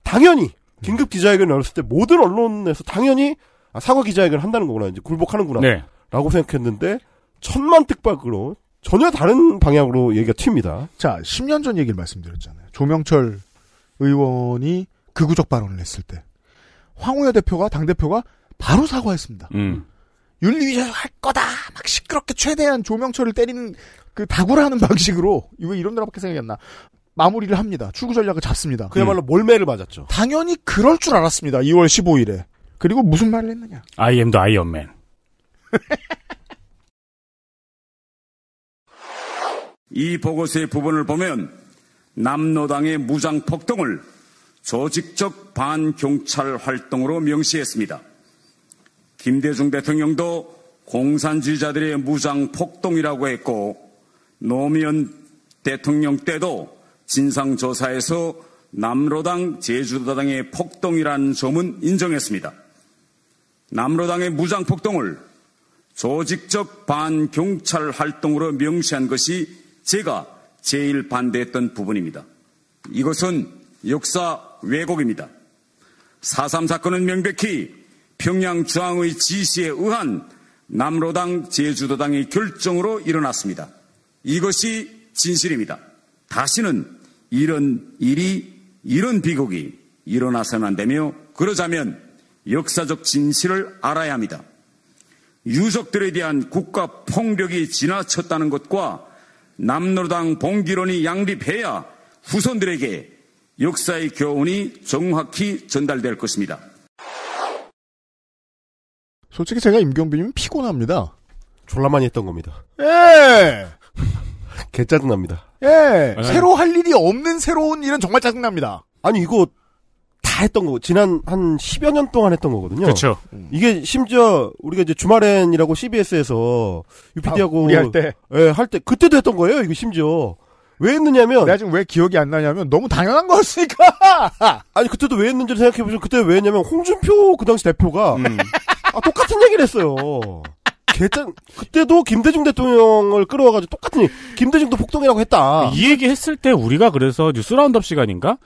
[SPEAKER 2] 당연히 음. 긴급 기자회견을 열었을 때 모든 언론에서 당연히 아, 사과 기자회견을 한다는 거구나 이제 굴복하는구나 네. 라고 생각했는데 천만 특박으로 전혀 다른 방향으로 얘기가 튑니다. 자, 10년 전 얘기를 말씀드렸잖아요.
[SPEAKER 1] 조명철 의원이 극우적 발언을 했을 때 황우여 대표가 당 대표가 바로 사과했습니다. 음. 윤리위자료 할 거다. 막 시끄럽게 최대한 조명철을 때리는 그 다구라는 (laughs) 방식으로 왜 이런 나라밖에 생각이 안 나. 마무리를 합니다. 출구 전략을 잡습니다. 그야말로 음. 몰매를 맞았죠. 당연히 그럴 줄 알았습니다. 2월 15일에. 그리고 무슨 말을 했느냐?
[SPEAKER 4] I am the Iron Man. (laughs) 이 보고서의 부분을 보면 남로당의 무장 폭동을 조직적 반경찰 활동으로 명시했습니다. 김대중 대통령도 공산주의자들의 무장 폭동이라고 했고 노무현 대통령 때도 진상조사에서 남로당 제주도당의 폭동이라는 점은 인정했습니다. 남로당의 무장 폭동을 조직적 반경찰 활동으로 명시한 것이 제가 제일 반대했던 부분입니다. 이것은 역사 왜곡입니다. 4.3 사건은 명백히 평양 중앙의 지시에 의한 남로당 제주도당의 결정으로 일어났습니다. 이것이 진실입니다. 다시는 이런 일이 이런 비극이 일어나서는 안 되며 그러자면 역사적 진실을 알아야 합니다. 유족들에 대한 국가 폭력이 지나쳤다는 것과 남로당 봉기론이 양립해야 후손들에게 역사의 교훈이 정확히 전달될 것입니다.
[SPEAKER 1] 솔직히 제가 임경빈이면 피곤합니다. 졸라 많이 했던 겁니다.
[SPEAKER 2] 예! (laughs) 개 짜증납니다. 예! 새로 할 일이 없는 새로운 일은 정말 짜증납니다. 아니, 이거 했던 거고 지난 한 10여 년 동안 했던 거거든요. 그렇죠. 이게 심지어 우리가 이제 주말엔이라고 CBS에서 UPD하고 아, 할 때, 예, 할때 그때도 했던 거예요. 이거 심지어 왜 했느냐면 내가 지금 왜 기억이 안 나냐면 너무 당연한 거였으니까. (laughs) 아니 그때도 왜 했는지를 생각해 보시면 그때 왜 했냐면 홍준표 그 당시 대표가 음. (laughs) 아, 똑같은 얘기를 했어요. 개짠 그때도 김대중 대통령을 끌어와가지고 똑같은 김대중도 폭동이라고 했다.
[SPEAKER 3] 이 얘기 했을 때 우리가 그래서 뉴스 라운드업 시간인가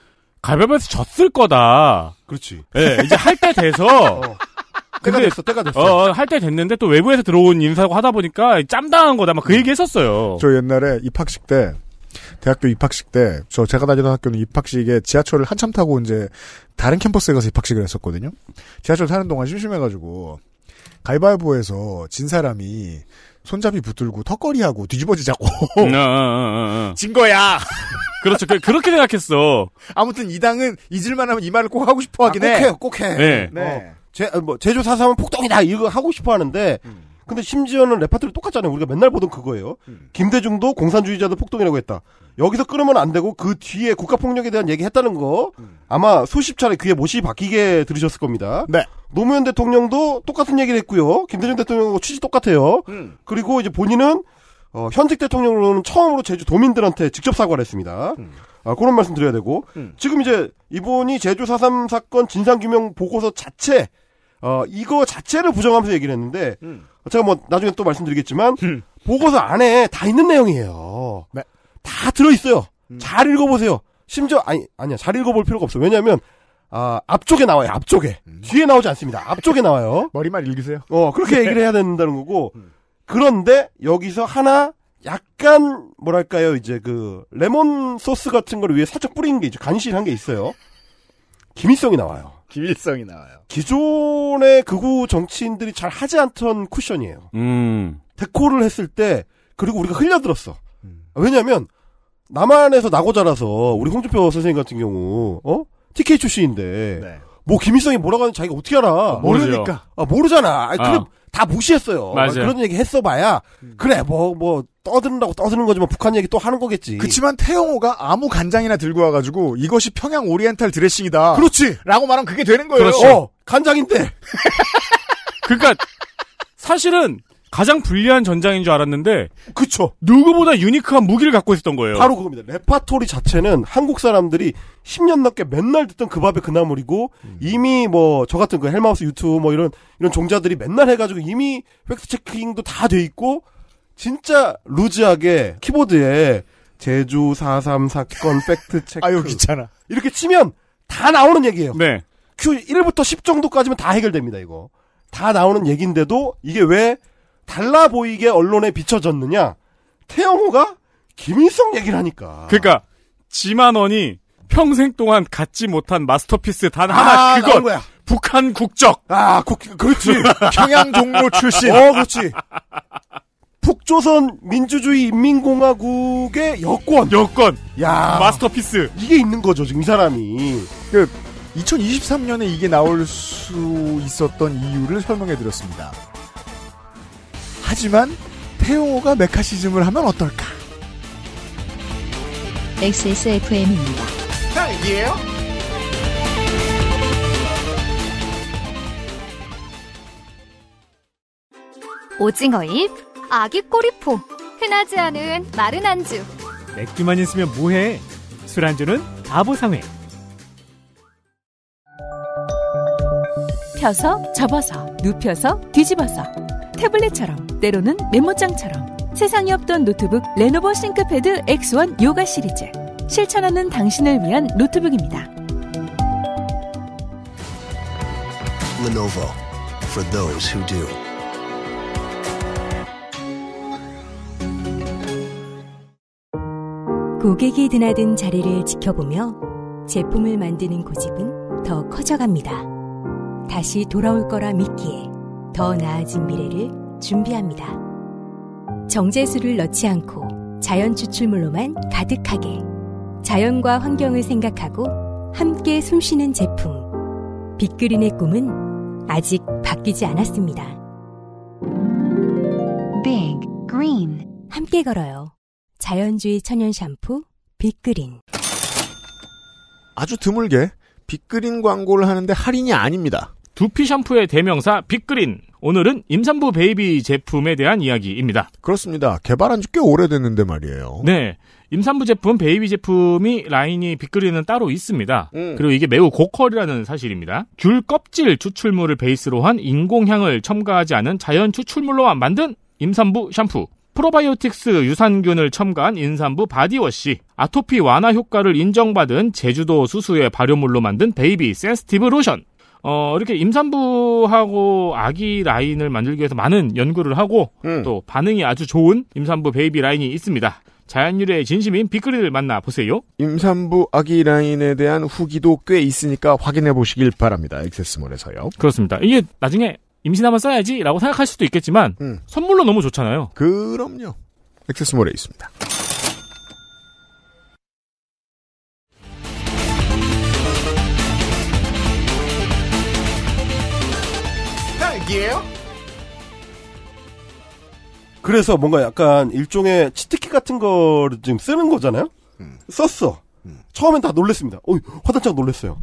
[SPEAKER 3] 가볍에서 졌을 거다. 그렇지. 예, 이제 할 때 돼서. (laughs) 어. 근데, 때가 됐어, 때가 됐어. 어, 어 할 때 됐는데 또 외부에서 들어온 인사고 하다 보니까 짬당한 거다. 막 그 얘기 했었어요. 저
[SPEAKER 1] 옛날에 입학식 때, 대학교 입학식 때, 저 제가 다니던 학교는 입학식에 지하철을 한참 타고 이제 다른 캠퍼스에 가서 입학식을 했었거든요. 지하철 타는 동안 심심해가지고, 가위바위보에서 진 사람이 손잡이 붙들고
[SPEAKER 3] 턱걸이하고 뒤집어지자고 음, 어, 어, 어, 진 거야. 그렇죠. 그, 렇게 생각했어.
[SPEAKER 2] 아무튼 이 당은 잊을만하면
[SPEAKER 1] 이 말을 꼭 하고 싶어 하긴 아, 해. 꼭해꼭 해. 네. 네. 어,
[SPEAKER 2] 제, 뭐, 제조사상은 폭동이다. 이거 하고 싶어 하는데, 음. 근데 심지어는 레파토리 똑같잖아요. 우리가 맨날 보던 그거예요. 음. 김대중도 공산주의자도 폭동이라고 했다. 여기서 끊으면 안 되고 그 뒤에 국가폭력에 대한 얘기 했다는 거 음. 아마 수십 차례 귀에 못이 바뀌게 들으셨을 겁니다. 네. 노무현 대통령도 똑같은 얘기를 했고요. 김대중 대통령하고 취지 똑같아요. 음. 그리고 이제 본인은 어, 현직 대통령으로는 처음으로 제주 도민들한테 직접 사과를 했습니다. 음. 아, 그런 말씀 드려야 되고 음. 지금 이제 이분이 제주 4.3 사건 진상규명 보고서 자체 어, 이거 자체를 부정하면서 얘기를 했는데 음. 제가 뭐 나중에 또 말씀드리겠지만 음. 보고서 안에 다 있는 내용이에요. 네. 다 들어 있어요. 음. 잘 읽어보세요. 심지어 아니 아니야 잘 읽어볼 필요가 없어. 왜냐하면 아, 앞쪽에 나와요. 앞쪽에 음. 뒤에 나오지 않습니다. 앞쪽에 나와요. (laughs) 머리만 읽으세요. 어 그렇게 얘기를 해야 된다는 거고 음. 그런데 여기서 하나 약간 뭐랄까요 이제 그 레몬 소스 같은 걸위해 살짝 뿌린 게 이제 간실한 게 있어요. 김희성이 나와요. 김일성이 나와요. 기존의 극우 정치인들이 잘 하지 않던 쿠션이에요.
[SPEAKER 4] 음.
[SPEAKER 2] 데코를 했을 때 그리고 우리가 흘려들었어. 음. 왜냐하면 남한에서 나고 자라서 우리 홍준표 선생님 같은 경우 어 TK 출신인데 네. 뭐 김일성이 뭐라고 하는 지 자기가 어떻게 알아? 아, 모르니까. 아, 모르잖아. 아니, 그럼 어. 다 무시했어요. 맞아요. 그런 얘기 했어봐야 음. 그래 뭐뭐 뭐 떠드는다고 떠드는 거지만 뭐 북한 얘기 또 하는 거겠지. 그치만 태영호가 아무 간장이나 들고
[SPEAKER 1] 와가지고 이것이 평양 오리엔탈 드레싱이다. 그렇지. 라고 말하면 그게 되는 거예요. 그렇지. 어, 간장인데. (laughs)
[SPEAKER 3] 그러니까 사실은 가장 불리한 전장인 줄 알았는데
[SPEAKER 2] 그쵸 누구보다 유니크한 무기를 갖고 있었던 거예요. 바로 그겁니다. 레파토리 자체는 한국 사람들이 10년 넘게 맨날 듣던 그 밥의 그나물이고 음. 이미 뭐 저 같은 그 헬마우스 유튜브 뭐 이런 이런 종자들이 맨날 해가지고 이미 팩스 체킹도 다 돼 있고 진짜 루즈하게 키보드에 제주 4.3 사건 팩트 (laughs) 체크 아유 귀찮아 이렇게 치면 다 나오는 얘기예요. 네. Q 1부터 10 정도까지면 다 해결됩니다 이거. 다 나오는 얘기인데도 이게 왜 달라 보이게 언론에 비춰졌느냐? 태영호가 김일성 얘기를 하니까. 그러니까 지만원이
[SPEAKER 3] 평생 동안 갖지 못한 마스터피스 단 하나 아, 그건 거야. 북한 국적. 아,
[SPEAKER 2] 국, 그렇지. 평양 종로 출신. (laughs) 어, 그렇지. 북조선 민주주의 인민공화국의 여권. 여권. 야. 마스터피스. 이게 있는 거죠, 지금 이 사람이. 그 2023년에 이게 나올 수
[SPEAKER 1] 있었던 이유를 설명해 드렸습니다. 하지만 태용호가 메카시즘을 하면 어떨까? XSFM입니다.
[SPEAKER 2] 딸기예요?
[SPEAKER 4] 오징어잎, 아기 꼬리포, 흔하지 않은 마른 안주.
[SPEAKER 3] 맥주만 있으면 뭐해? 술안주는 바보상회. 펴서, 접어서, 눕혀서, 뒤집어서. 태블릿처럼 때로는 메모장처럼 세상에 없던 노트북 레노버 싱크패드 X1 요가 시리즈 실천하는 당신을 위한 노트북입니다.
[SPEAKER 2] Lenovo
[SPEAKER 4] for those who do.
[SPEAKER 3] 고객이 드나든 자리를 지켜보며 제품을 만드는 고집은 더 커져갑니다. 다시 돌아올 거라 믿기에 더 나아진 미래를 준비합니다. 정제수를 넣지 않고 자연 추출물로만 가득하게 자연과 환경을 생각하고 함께 숨쉬는 제품 빅그린의 꿈은 아직 바뀌지 않았습니다. Big Green 함께 걸어요. 자연주의 천연 샴푸 빅그린 아주 드물게 빅그린 광고를 하는데 할인이 아닙니다. 두피 샴푸의 대명사 빅그린 오늘은 임산부 베이비 제품에 대한 이야기입니다. 그렇습니다.
[SPEAKER 1] 개발한 지 꽤 오래됐는데 말이에요.
[SPEAKER 3] 네. 임산부 제품, 베이비 제품이 라인이 빅그리는 따로 있습니다. 음. 그리고 이게 매우 고퀄이라는 사실입니다. 귤 껍질 추출물을 베이스로 한 인공향을 첨가하지 않은 자연 추출물로 만든 임산부 샴푸. 프로바이오틱스 유산균을 첨가한 임산부 바디워시, 아토피 완화 효과를 인정받은 제주도 수수의 발효물로 만든 베이비 센스티브 로션, 어, 이렇게 임산부하고 아기 라인을 만들기 위해서 많은 연구를 하고 음. 또 반응이 아주 좋은 임산부 베이비 라인이 있습니다. 자연유래의 진심인 빅그리를 만나보세요. 임산부 아기
[SPEAKER 1] 라인에 대한 후기도 꽤 있으니까 확인해 보시길 바랍니다. 액세스몰에서요. 그렇습니다.
[SPEAKER 3] 이게 나중에 임신 하면 써야지라고 생각할 수도 있겠지만 음. 선물로 너무 좋잖아요. 그럼요.
[SPEAKER 1] 액세스몰에 있습니다. 아니에요?
[SPEAKER 2] 그래서 뭔가 약간 일종의 치트키 같은 거를 지금 쓰는 거잖아요? 음. 썼어. 음. 처음엔 다 놀랬습니다. 어, 화단짝 놀랬어요.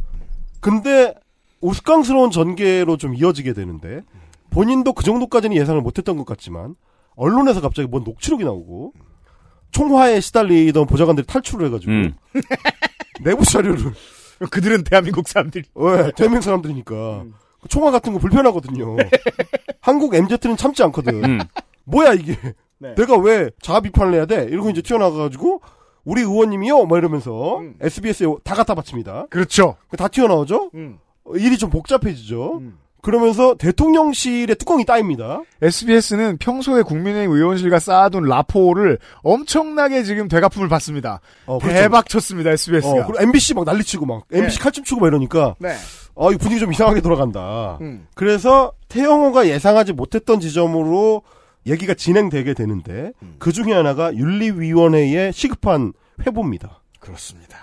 [SPEAKER 2] 근데 우스꽝스러운 전개로 좀 이어지게 되는데 본인도 그 정도까지는 예상을 못했던 것 같지만 언론에서 갑자기 뭔 녹취록이 나오고 총화에 시달리던 보좌관들이 탈출을 해가지고 음. 내부 자료를 그들은 대한민국 사람들. 네, 어, 예, 대한민국 사람들이니까 음. 총알 같은 거 불편하거든요. (laughs) 한국 MZ는 참지 않거든. 음. 뭐야 이게? 네. 내가 왜 자비판을 해야 돼? 이러고 이제 튀어나가가지고 우리 의원님이요, 막 이러면서 음. SBS에 다 갖다 바칩니다. 그렇죠. 다 튀어나오죠. 음. 일이 좀 복잡해지죠. 음. 그러면서 대통령실의 뚜껑이 따입니다. SBS는 평소에 국민의힘 의원실과 쌓아둔
[SPEAKER 1] 라포를 엄청나게 지금 대갚음을 받습니다. 어, 그렇죠. 대박 쳤습니다, SBS가. 어, 그리고 MBC
[SPEAKER 2] 막 난리치고 막, MBC 네. 칼춤 추고 막 이러니까. 네. 어, 분위기 좀 이상하게 돌아간다. 음. 그래서 태영호가 예상하지 못했던 지점으로 얘기가 진행되게 되는데 음. 그 중에 하나가 윤리위원회의 시급한 회부입니다 그렇습니다.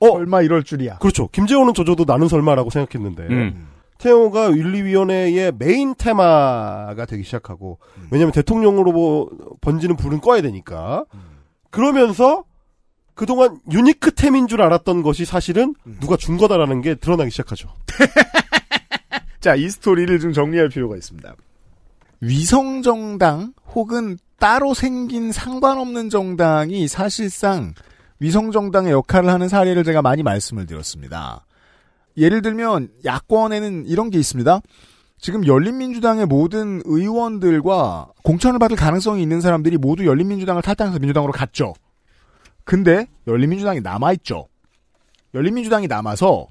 [SPEAKER 2] 어, 설마 이럴 줄이야. 그렇죠. 김재호는 저조도 나는 설마라고 생각했는데 음. 태영호가 윤리위원회의 메인 테마가 되기 시작하고 음. 왜냐하면 대통령으로 뭐 번지는 불은 꺼야 되니까 음. 그러면서 그동안 유니크템인 줄 알았던 것이 사실은 음. 누가 준 거다라는 게 드러나기 시작하죠. (laughs) 자, 이 스토리를 좀 정리할 필요가 있습니다.
[SPEAKER 1] 위성정당 혹은 따로 생긴 상관없는 정당이 사실상 위성정당의 역할을 하는 사례를 제가 많이 말씀을 드렸습니다. 예를 들면 야권에는 이런 게 있습니다. 지금 열린민주당의 모든 의원들과 공천을 받을 가능성이 있는 사람들이 모두 열린민주당을 탈당해서 민주당으로 갔죠. 근데 열린민주당이 남아있죠. 열린민주당이 남아서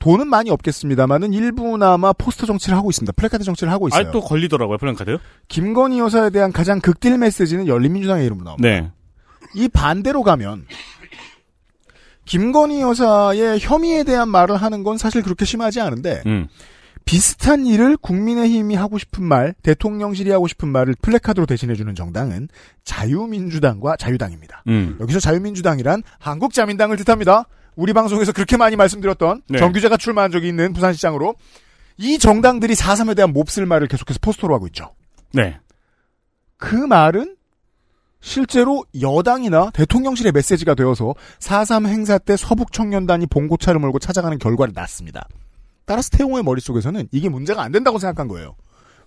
[SPEAKER 1] 돈은 많이 없겠습니다만은 일부나마 포스터 정치를 하고 있습니다. 플래카드 정치를 하고 있어요. 아또
[SPEAKER 3] 걸리더라고요 플래카드요?
[SPEAKER 1] 김건희 여사에 대한 가장 극딜 메시지는 열린민주당의 이름으로 나옵니다. 네. 이 반대로 가면 김건희 여사의 혐의에 대한 말을 하는 건 사실 그렇게 심하지 않은데 음. 비슷한 일을 국민의힘이 하고 싶은 말, 대통령실이 하고 싶은 말을 플래카드로 대신해주는 정당은 자유민주당과 자유당입니다. 음. 여기서 자유민주당이란 한국자민당을 뜻합니다. 우리 방송에서 그렇게 많이 말씀드렸던 네. 정규재가 출마한 적이 있는 부산시장으로 이 정당들이 4.3에 대한 몹쓸 말을 계속해서 포스터로 하고 있죠. 네. 그 말은 실제로 여당이나 대통령실의 메시지가 되어서 4.3 행사 때 서북 청년단이 봉고차를 몰고 찾아가는 결과를 낳습니다. 따라서 태용호의 머릿속에서는 이게 문제가 안 된다고 생각한 거예요.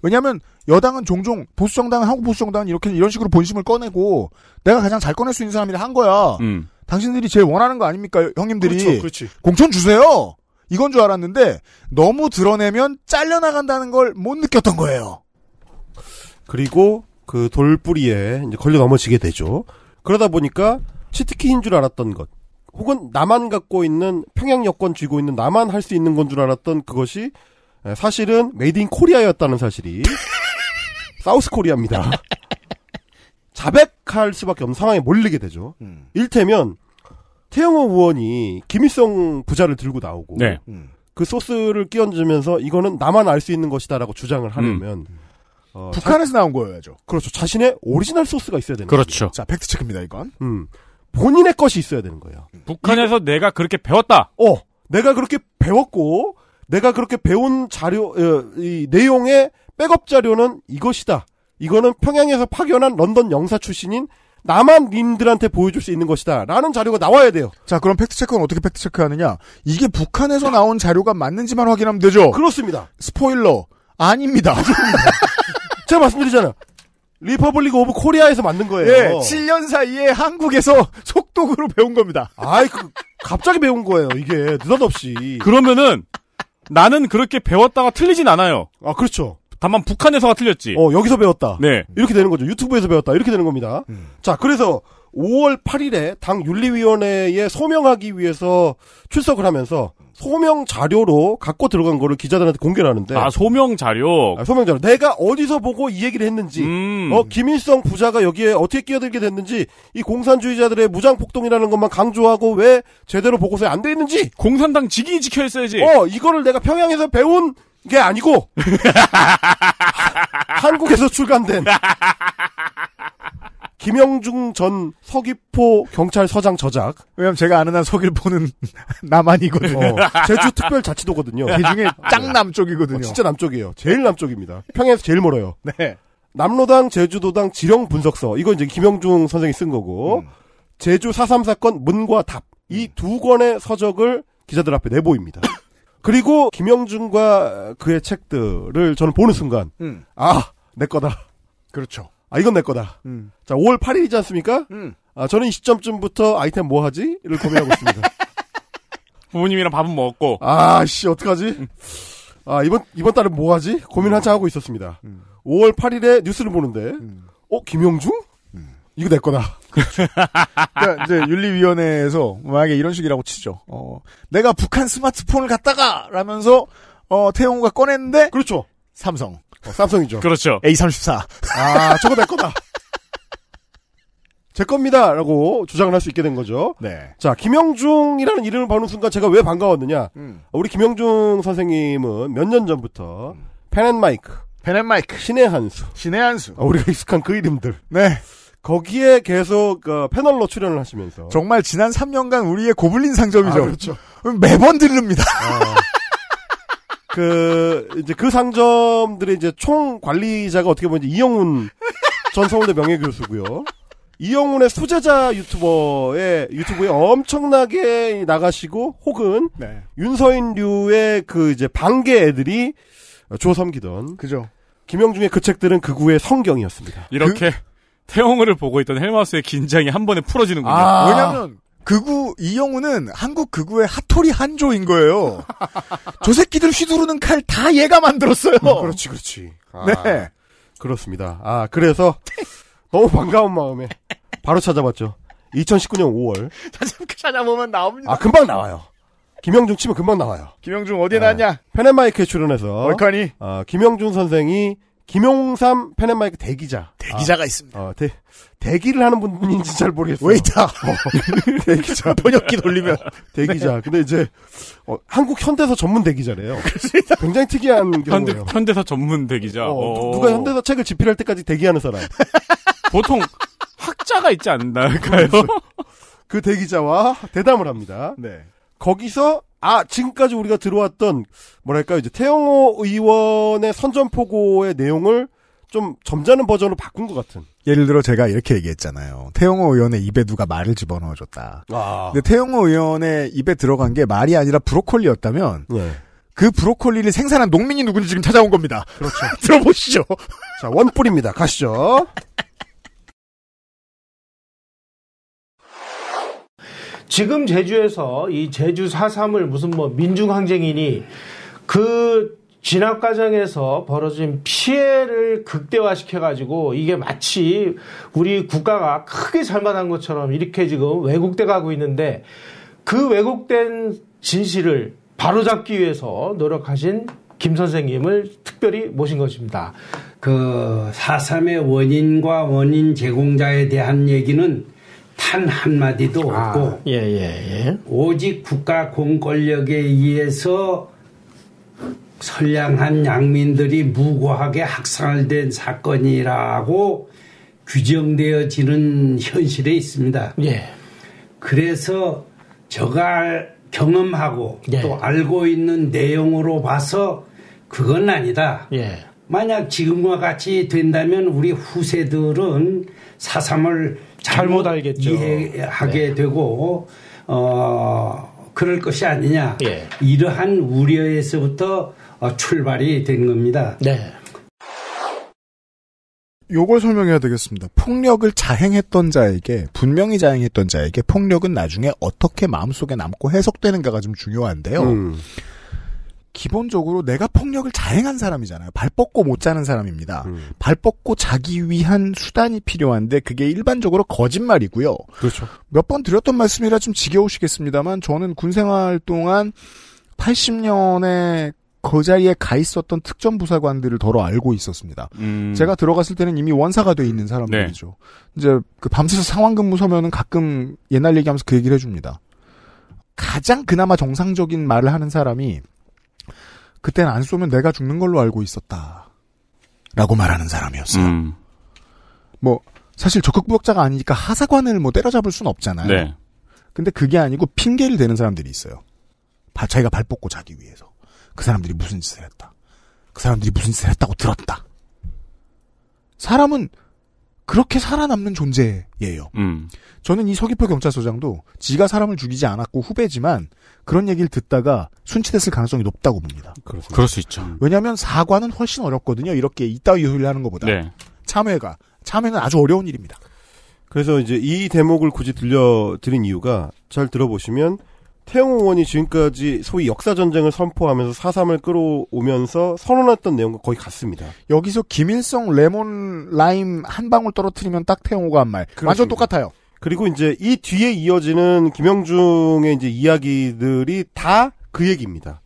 [SPEAKER 1] 왜냐하면 여당은 종종 보수 정당은 한국 보수 정당은 이렇게 이런 식으로 본심을 꺼내고 내가 가장 잘 꺼낼 수 있는 사람이라 한 거야. 음. 당신들이 제일 원하는 거 아닙니까, 형님들이? 그렇죠, 그렇지. 공천 주세요. 이건 줄 알았는데 너무 드러내면 잘려 나간다는 걸 못 느꼈던 거예요.
[SPEAKER 2] 그리고 그 돌뿌리에 걸려 넘어지게 되죠. 그러다 보니까 치트키인 줄 알았던 것, 혹은 나만 갖고 있는 평양 여권 쥐고 있는 나만 할 수 있는 건 줄 알았던 그것이 예, 사실은 메이드 인 코리아였다는 사실이 사우스 (laughs) 코리아입니다. 자백할 수밖에 없는 상황에 몰리게 되죠. 음. 일테면 태영호 의원이 김일성 부자를 들고 나오고 네. 음. 그 소스를 끼얹으면서 이거는 나만 알 수 있는 것이다라고 주장을 하려면 음. 어, 북한에서 자, 나온 거여야죠. 그렇죠. 자신의 오리지널 소스가 있어야 되는 그렇 거죠. 자, 팩트 체크입니다, 이건. 음. 본인의 것이 있어야 되는 거예요. 북한에서 이거, 내가 그렇게 배웠다. 어, 내가 그렇게 배웠고 내가 그렇게 배운 자료 어, 이 내용의 백업 자료는 이것이다. 이거는 평양에서 파견한 런던 영사 출신인 남한 님들한테 보여줄 수 있는 것이다. 라는 자료가 나와야 돼요. 자, 그럼 팩트체크는 어떻게 팩트체크하느냐? 이게 북한에서 나온 자료가 맞는지만 확인하면 되죠? 그렇습니다. 스포일러. 아닙니다. (laughs) 제가 말씀드리잖아요. 리퍼블릭 오브 코리아에서 만든 거예요. 예, 7년 사이에 한국에서 (laughs) 속독으로 배운 겁니다. 아이, 그, 갑자기 배운 거예요, 이게. 느닷없이. 그러면은, 나는 그렇게 배웠다가 틀리진 않아요. 아, 그렇죠. 다만 북한에서가 틀렸지. 어, 여기서 배웠다. 네. 이렇게 되는 거죠. 유튜브에서 배웠다. 이렇게 되는 겁니다. 음. 자, 그래서 5월 8일에 당 윤리위원회에 소명하기 위해서 출석을 하면서 소명 자료로 갖고 들어간 거를 기자들한테 공개를 하는데 아 소명 자료 아, 소명 자료 내가 어디서 보고 이 얘기를 했는지 음. 어 김일성 부자가 여기에 어떻게 끼어들게 됐는지 이 공산주의자들의 무장 폭동이라는 것만 강조하고 왜 제대로 보고서에 안 돼 있는지 공산당 직인이 지켜 있어야지 어 이거를 내가 평양에서 배운 게 아니고 (laughs) 한국에서 출간된 김영중 전 서귀포 경찰서장 저작. 왜냐면 제가 아는 한 서귀포는 (laughs) 남한이거든요. 어, 제주 특별자치도거든요. 그 중에 네. 짱 남쪽이거든요. 어, 진짜 남쪽이에요. 제일 네. 남쪽입니다. 평양에서 제일 멀어요. 네. 남로당 제주도당 지령 분석서. 이건 이제 김영중 선생이 쓴 거고. 음. 제주 4.3 사건 문과 답. 이두 음. 권의 서적을 기자들 앞에 내보입니다. (coughs) 그리고 김영중과 그의 책들을 저는 보는 순간 음. 아내 거다. 그렇죠. 아 이건 내 거다. 음. 자 5월 8일이지 않습니까? 음. 아 저는 이 시점쯤부터 아이템 뭐 하지? 를 고민하고 있습니다. (laughs)
[SPEAKER 3] 부모님이랑 밥은 먹었고. 아
[SPEAKER 2] 씨 어떡하지? 아 이번 이번 달은뭐 하지? 고민 한참 하고 있었습니다. 음. 5월 8일에 뉴스를 보는데, 음. 어 김영중? 음. 이거 내 거다. 그렇죠. 그러니까 이제 윤리위원회에서 만약에 이런 식이라고 치죠.
[SPEAKER 1] 어, 내가 북한 스마트폰을 갖다가 라면서 어, 태용호가 꺼냈는데 그렇죠.
[SPEAKER 2] 삼성. 어, 삼성이죠. 그렇죠. A34. 아, 저거 내 거다. 제 겁니다. 라고 주장을 할 수 있게 된 거죠. 네. 자, 김영중이라는 이름을 보는 순간 제가 왜 반가웠느냐. 음. 우리 김영중 선생님은 몇 년 전부터 음. 펜앤마이크. 펜앤마이크. 신의 한수. 신의 한수. 어, 우리가 익숙한 그 이름들. 네. 거기에 계속 어, 패널로 출연을 하시면서 정말 지난 3년간 우리의 고블린 상점이죠. 아, 그렇죠. 매번 들릅니다. 아. 그 이제 그 상점들의 이제 총 관리자가 어떻게 보면 이영훈 제이전 서울대 명예교수고요. 이영훈의 수제자 유튜버의 유튜브에 엄청나게 나가시고 혹은 네. 윤서인류의 그 이제 반개 애들이 조섬기던 그죠. 김영중의 그 책들은 그구의 성경이었습니다. 이렇게 그... 태영을 보고 있던 헬마우스의 긴장이 한 번에 풀어지는군요. 아~ 왜냐면
[SPEAKER 1] 극우 이영우는 한국 극우의 핫토리 한조인 거예요. (laughs) 저 새끼들 휘두르는 칼 다 얘가 만들었어요. 어, 그렇지, 그렇지.
[SPEAKER 2] 아, 네, 그렇습니다. 아 그래서 너무 반가운 마음에 바로 찾아봤죠. 2019년 5월. (laughs) 찾아보면 나옵니다. 아 금방 나와요. 김영중 치면 금방 나와요. 김영중 어디에 네. 나왔냐? 페네마이크에 출연해서 월카니. 아 김영중 선생이 김용삼 펜앤마이크 대기자. 대기자가 아, 있습니다. 어, 대, 대기를 하는 분인지 잘 모르겠어요. 웨이터. 어, (laughs) 대기자. 번역기 돌리면. (laughs) 대기자. 네. 근데 이제 어, 한국 현대사 전문 대기자래요. 굉장히 특이한 경우예요. 현대, 사 전문 대기자. 어, 어, 누가 현대사 책을 집필할 때까지 대기하는 사람. (laughs) 보통 학자가 있지 않나요? 그렇죠. 그 대기자와 대담을 합니다. 네. 거기서 아 지금까지 우리가 들어왔던 뭐랄까 이제 태영호 의원의 선전포고의 내용을 좀 점잖은 버전으로 바꾼 것 같은.
[SPEAKER 1] 예를 들어 제가 이렇게 얘기했잖아요. 태영호 의원의 입에 누가 말을 집어넣어줬다. 아. 근데 태영호 의원의 입에 들어간 게 말이 아니라 브로콜리였다면 네. 그 브로콜리를 생산한 농민이 누군지 지금 찾아온
[SPEAKER 2] 겁니다. 그렇죠. (laughs) 들어보시죠. 자 원뿔입니다. 가시죠. 지금 제주에서 이
[SPEAKER 3] 제주 4.3을 무슨 뭐 민중항쟁이니 그 진압 과정에서
[SPEAKER 1] 벌어진 피해를 극대화시켜가지고 이게 마치 우리 국가가 크게 잘못한 것처럼 이렇게 지금 왜곡돼 가고 있는데 그 왜곡된
[SPEAKER 4] 진실을 바로잡기 위해서 노력하신 김 선생님을 특별히 모신 것입니다. 그 4.3의 원인과 원인 제공자에 대한 얘기는 단 한마디도 아, 없고
[SPEAKER 3] 예, 예, 예.
[SPEAKER 4] 오직 국가 공권력에 의해서 선량한 양민들이 무고하게 학살된 사건이라고 규정되어지는 현실에 있습니다. 예. 그래서 저가 경험하고 예. 또 알고 있는 내용으로 봐서 그건 아니다. 예. 만약 지금과 같이 된다면 우리 후세들은 사삼을 잘못, 알겠죠. 이해하게 네. 되고 어 그럴 것이 아니냐 예. 이러한 우려에서부터 어, 출발이 된 겁니다.
[SPEAKER 1] 네. 요걸 설명해야 되겠습니다. 폭력을 자행했던 자에게 분명히 자행했던 자에게 폭력은 나중에 어떻게 마음속에 남고 해석되는가가 좀 중요한데요. 음. 기본적으로 내가 폭력을 자행한 사람이잖아요. 발 뻗고 못 자는 사람입니다. 음. 발 뻗고 자기 위한 수단이 필요한데 그게 일반적으로 거짓말이고요. 그렇죠. 몇번 드렸던 말씀이라 좀 지겨우시겠습니다만 저는 군생활 동안 80년에 그 자리에 가 있었던 특전 부사관들을 더러 알고 있었습니다. 음. 제가 들어갔을 때는 이미 원사가 돼 있는 사람들이죠. 네. 이제 그 밤새서 상황근무 서면은 가끔 옛날 얘기하면서 그 얘기를 해줍니다. 가장 그나마 정상적인 말을 하는 사람이 그땐 안 쏘면 내가 죽는 걸로 알고
[SPEAKER 3] 있었다.
[SPEAKER 1] 라고 말하는 사람이었어요. 음. 뭐, 사실 적극부역자가 아니니까 하사관을 뭐 때려잡을 수는 없잖아요. 네. 근데 그게 아니고 핑계를 대는 사람들이 있어요. 자기가 발 뻗고 자기 위해서. 그 사람들이 무슨 짓을 했다. 그 사람들이 무슨 짓을 했다고 들었다. 사람은 그렇게 살아남는 존재예요. 음. 저는 이 서귀포 경찰서장도 지가 사람을 죽이지 않았고 후배지만 그런 얘기를 듣다가 순치됐을 가능성이 높다고 봅니다.
[SPEAKER 3] 그렇습니다. 그럴 수 있죠.
[SPEAKER 1] 왜냐하면 사과는
[SPEAKER 2] 훨씬 어렵거든요. 이렇게 이따위 소리를 하는 것보다 네. 참회가 참회는 아주 어려운 일입니다. 그래서 이제 이 대목을 굳이 들려드린 이유가 잘 들어보시면 태영 의원이 지금까지 소위 역사 전쟁을 선포하면서 사삼을 끌어오면서 선언했던 내용과 거의 같습니다. 여기서 김일성 레몬 라임 한 방울 떨어뜨리면 딱 태영호가 한 말. 그렇습니다. 완전 똑같아요. 그리고 이제 이 뒤에 이어지는 김영중의 이제 이야기들이 다 그 얘기입니다.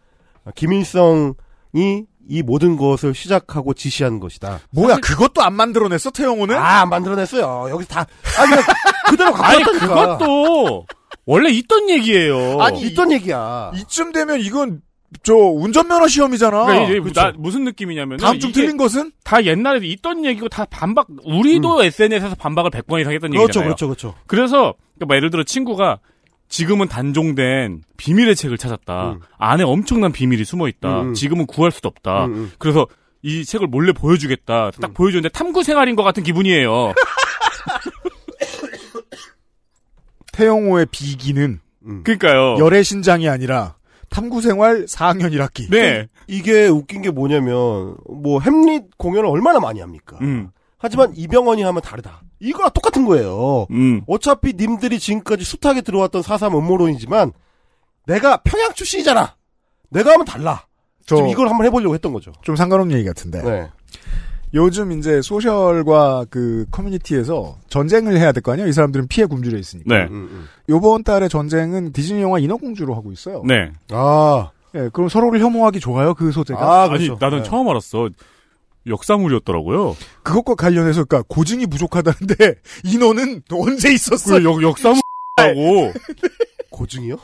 [SPEAKER 2] 김일성이 이 모든 것을 시작하고 지시한 것이다. 뭐야, 그것도 안 만들어냈어, 태영호는? 아, 안 만들어냈어요. 여기 서 다, 아, 그냥 (laughs) 그대로 가고 왔다니까. 아니, 그것도 원래 있던 얘기예요. 아니,
[SPEAKER 3] 있던
[SPEAKER 1] 얘기야. 이쯤 되면 이건 저 운전면허 시험이잖아. 그러니까 이게 나
[SPEAKER 3] 무슨 느낌이냐면 다음 중 틀린 것은 다 옛날에 있던 얘기고 다 반박 우리도 음. SNS에서 반박을 100번 이상 했던 그렇죠, 얘기잖아요. 그렇죠, 그렇죠, 그래서 그러니까 뭐 예를 들어 친구가 지금은 단종된 비밀의 책을 찾았다. 음. 안에 엄청난 비밀이 숨어 있다. 음. 음. 지금은 구할 수도 없다. 음, 음. 그래서 이 책을 몰래 보여주겠다. 딱 음. 보여줬는데 탐구 생활인 것 같은 기분이에요. (laughs) 태영호의
[SPEAKER 1] 비기는
[SPEAKER 3] 그러니까요. 열애 신장이
[SPEAKER 2] 아니라 탐구 생활 4학년 1학기. 네. 이게 웃긴 게 뭐냐면 뭐 햄릿 공연을 얼마나 많이 합니까? 하지만 이병헌이 하면 다르다. 이거랑 똑같은 거예요. 음. 어차피 님들이 지금까지 숱하게 들어왔던 사삼 음모론이지만 내가 평양 출신이잖아. 내가 하면 달라. 좀 이걸 한번 해보려고 했던 거죠. 좀
[SPEAKER 1] 상관없는 얘기 같은데. 네. 요즘 이제 소셜과 그 커뮤니티에서 전쟁을 해야 될 거 아니에요? 이 사람들은 피해 굶주려 있으니까. 네. 음, 음. 요번 달에 전쟁은 디즈니 영화 인어공주로 하고 있어요. 네. 아. 예, 네, 그럼 서로를 혐오하기 좋아요, 그 소재가? 아, 그렇죠. 아니, 나는 네.
[SPEAKER 3] 처음 알았어. 역사물이었더라고요.
[SPEAKER 1] 그것과 관련해서 그러니까 고증이 부족하다는데 (laughs) 인원은
[SPEAKER 2] 언제 있었어요? 역역사물이라고 (laughs) 네. 고증이요?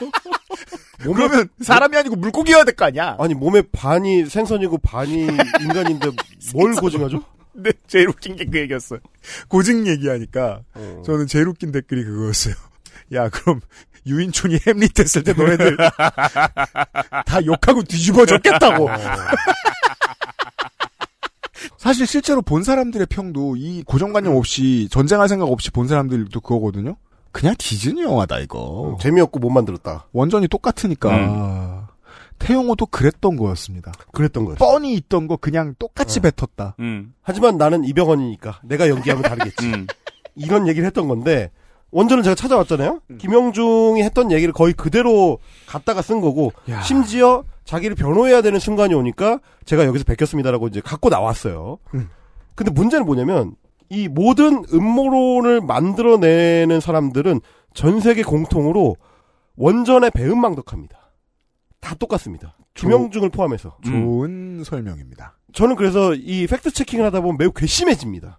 [SPEAKER 2] (laughs) 그러면 뭐- 사람이 아니고 물고기여야 될 거 아니야? 아니 몸에 반이 생선이고 반이 인간인데 뭘 고증하죠? 네, 제일 웃긴 게 그 얘기였어요. 고증
[SPEAKER 1] 얘기하니까 어. 저는 제일 웃긴 댓글이 그거였어요. 야 그럼 유인촌이 햄릿 했을 때 너네들
[SPEAKER 3] 다 욕하고 뒤집어졌겠다고. 어.
[SPEAKER 1] 사실 실제로 본 사람들의 평도 이 고정관념 없이 전쟁할 생각 없이 본 사람들도 그거거든요. 그냥 디즈니 영화다 이거. 음, 재미없고 못 만들었다. 완전히 똑같으니까. 음. 태용호도 그랬던 거였습니다. 그랬던 거였어. 뻔히
[SPEAKER 2] 있던 거 그냥 똑같이 어. 뱉었다. 음. 하지만 나는 이병헌이니까 내가 연기하면 (laughs) 다르겠지. 음. 이런 얘기를 했던 건데 원전은 제가 찾아왔잖아요. 음. 김영중이 했던 얘기를 거의 그대로 갖다가 쓴 거고 야. 심지어 자기를 변호해야 되는 순간이 오니까 제가 여기서 뵙겠습니다라고 이제 갖고 나왔어요. 음. 근데 문제는 뭐냐면 이 모든 음모론을 만들어내는 사람들은 전 세계 공통으로 원전의 배은망덕합니다. 다 똑같습니다. 주명중을 포함해서. 음. 좋은 음. 설명입니다. 저는 그래서 이 팩트 체킹을 하다 보면 매우 괘씸해집니다.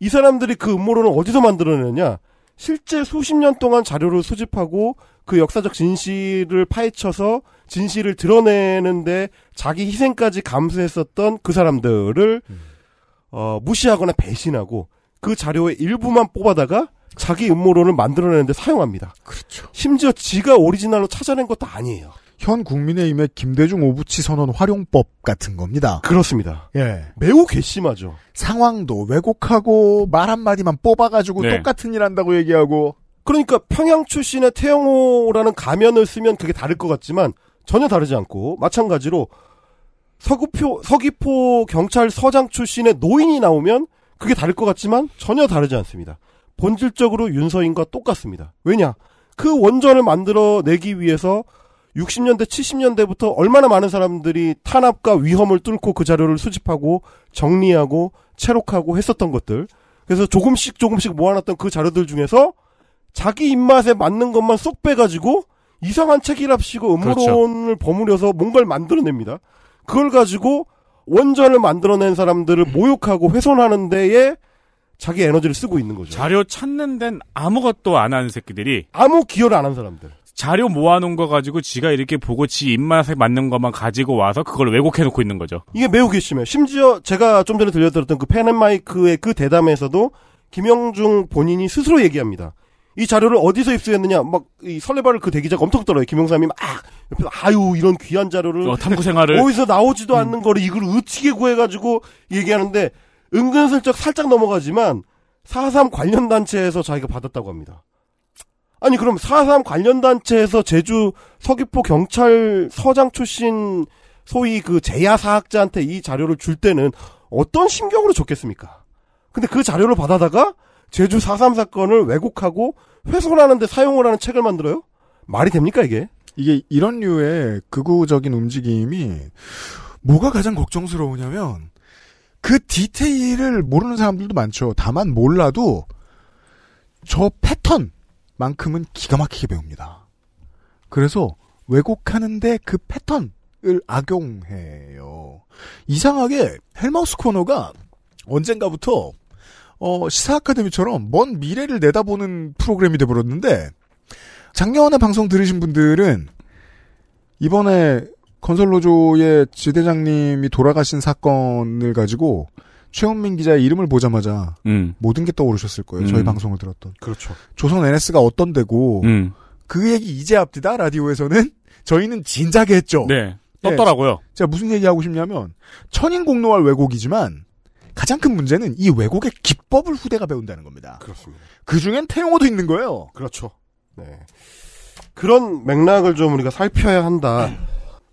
[SPEAKER 2] 이 사람들이 그 음모론을 어디서 만들어내느냐? 실제 수십 년 동안 자료를 수집하고 그 역사적 진실을 파헤쳐서 진실을 드러내는데 자기 희생까지 감수했었던 그 사람들을 음. 어, 무시하거나 배신하고 그 자료의 일부만 뽑아다가 자기 음모론을 만들어내는데 사용합니다. 그렇죠. 심지어 지가 오리지널로 찾아낸 것도 아니에요.
[SPEAKER 1] 현 국민의힘의 김대중 오부치 선언 활용법 같은
[SPEAKER 2] 겁니다. 그렇습니다. 예. 매우 괘씸하죠. 상황도 왜곡하고 말 한마디만 뽑아가지고 네. 똑같은 일 한다고 얘기하고. 그러니까 평양 출신의 태영호라는 가면을 쓰면 그게 다를 것 같지만 전혀 다르지 않고 마찬가지로 서구표, 서귀포 경찰서장 출신의 노인이 나오면 그게 다를 것 같지만 전혀 다르지 않습니다. 본질적으로 윤서인과 똑같습니다. 왜냐? 그 원전을 만들어내기 위해서 60년대, 70년대부터 얼마나 많은 사람들이 탄압과 위험을 뚫고 그 자료를 수집하고 정리하고 체록하고 했었던 것들. 그래서 조금씩 조금씩 모아놨던 그 자료들 중에서 자기 입맛에 맞는 것만 쏙 빼가지고 이상한 책이랍시고 음모론을 그렇죠. 버무려서 뭔가를 만들어냅니다. 그걸 가지고 원전을 만들어낸 사람들을 모욕하고 훼손하는 데에 자기 에너지를 쓰고 있는 거죠.
[SPEAKER 3] 자료 찾는 데는 아무것도 안 하는 새끼들이
[SPEAKER 2] 아무 기여를 안 한 사람들. 자료
[SPEAKER 3] 모아놓은 거 가지고 지가 이렇게 보고 지 입맛에 맞는 것만 가지고 와서 그걸 왜곡해놓고 있는 거죠.
[SPEAKER 2] 이게 매우 괘씸해요. 심지어 제가 좀 전에 들려드렸던 그팬앤마이크의그 대담에서도 김영중 본인이 스스로 얘기합니다. 이 자료를 어디서 입수했느냐 막이 설레발을 그 대기자가 엄청 떨어요 김영삼이 막 옆에서 아유 이런 귀한 자료를 어, 탐구 생활을 (laughs) 어디서 나오지도 음. 않는 음. 거를 이걸 어떻게 구해가지고 얘기하는데 은근슬쩍 살짝 넘어가지만 4.3 관련 단체에서 자기가 받았다고 합니다. 아니 그럼 4.3 관련 단체에서 제주 서귀포 경찰서장 출신 소위 그 재야 사학자한테 이 자료를 줄 때는 어떤 심경으로 줬겠습니까? 근데 그 자료를 받아다가 제주 4.3 사건을 왜곡하고 훼손하는데 사용을 하는 책을 만들어요? 말이 됩니까 이게? 이게 이런 류의 극우적인 움직임이 뭐가 가장
[SPEAKER 1] 걱정스러우냐면 그 디테일을 모르는 사람들도 많죠. 다만 몰라도 저 패턴 만큼은 기가 막히게 배웁니다. 그래서 왜곡하는데 그 패턴을 악용해요. 이상하게 헬마우스 코너가 언젠가부터 어, 시사 아카데미처럼 먼 미래를 내다보는 프로그램이 돼버렸는데 작년에 방송 들으신 분들은 이번에 건설노조의 지대장님이 돌아가신 사건을 가지고 최원민 기자의 이름을 보자마자 음. 모든 게 떠오르셨을 거예요. 음. 저희 방송을 들었던. 그렇죠. 조선 NS가 어떤 데고 음. 그 얘기 이제 앞뒤다 라디오에서는 (laughs) 저희는 진작에 했죠. 네. 떴더라고요. 네. 제가 무슨 얘기하고 싶냐면 천인공노할 왜곡이지만 가장 큰 문제는 이 왜곡의 기법을 후대가 배운다는 겁니다. 그렇습니다.
[SPEAKER 2] 그 중엔 태용호도 있는 거예요. 그렇죠. 네. 그런 맥락을 좀 우리가 살펴야 한다.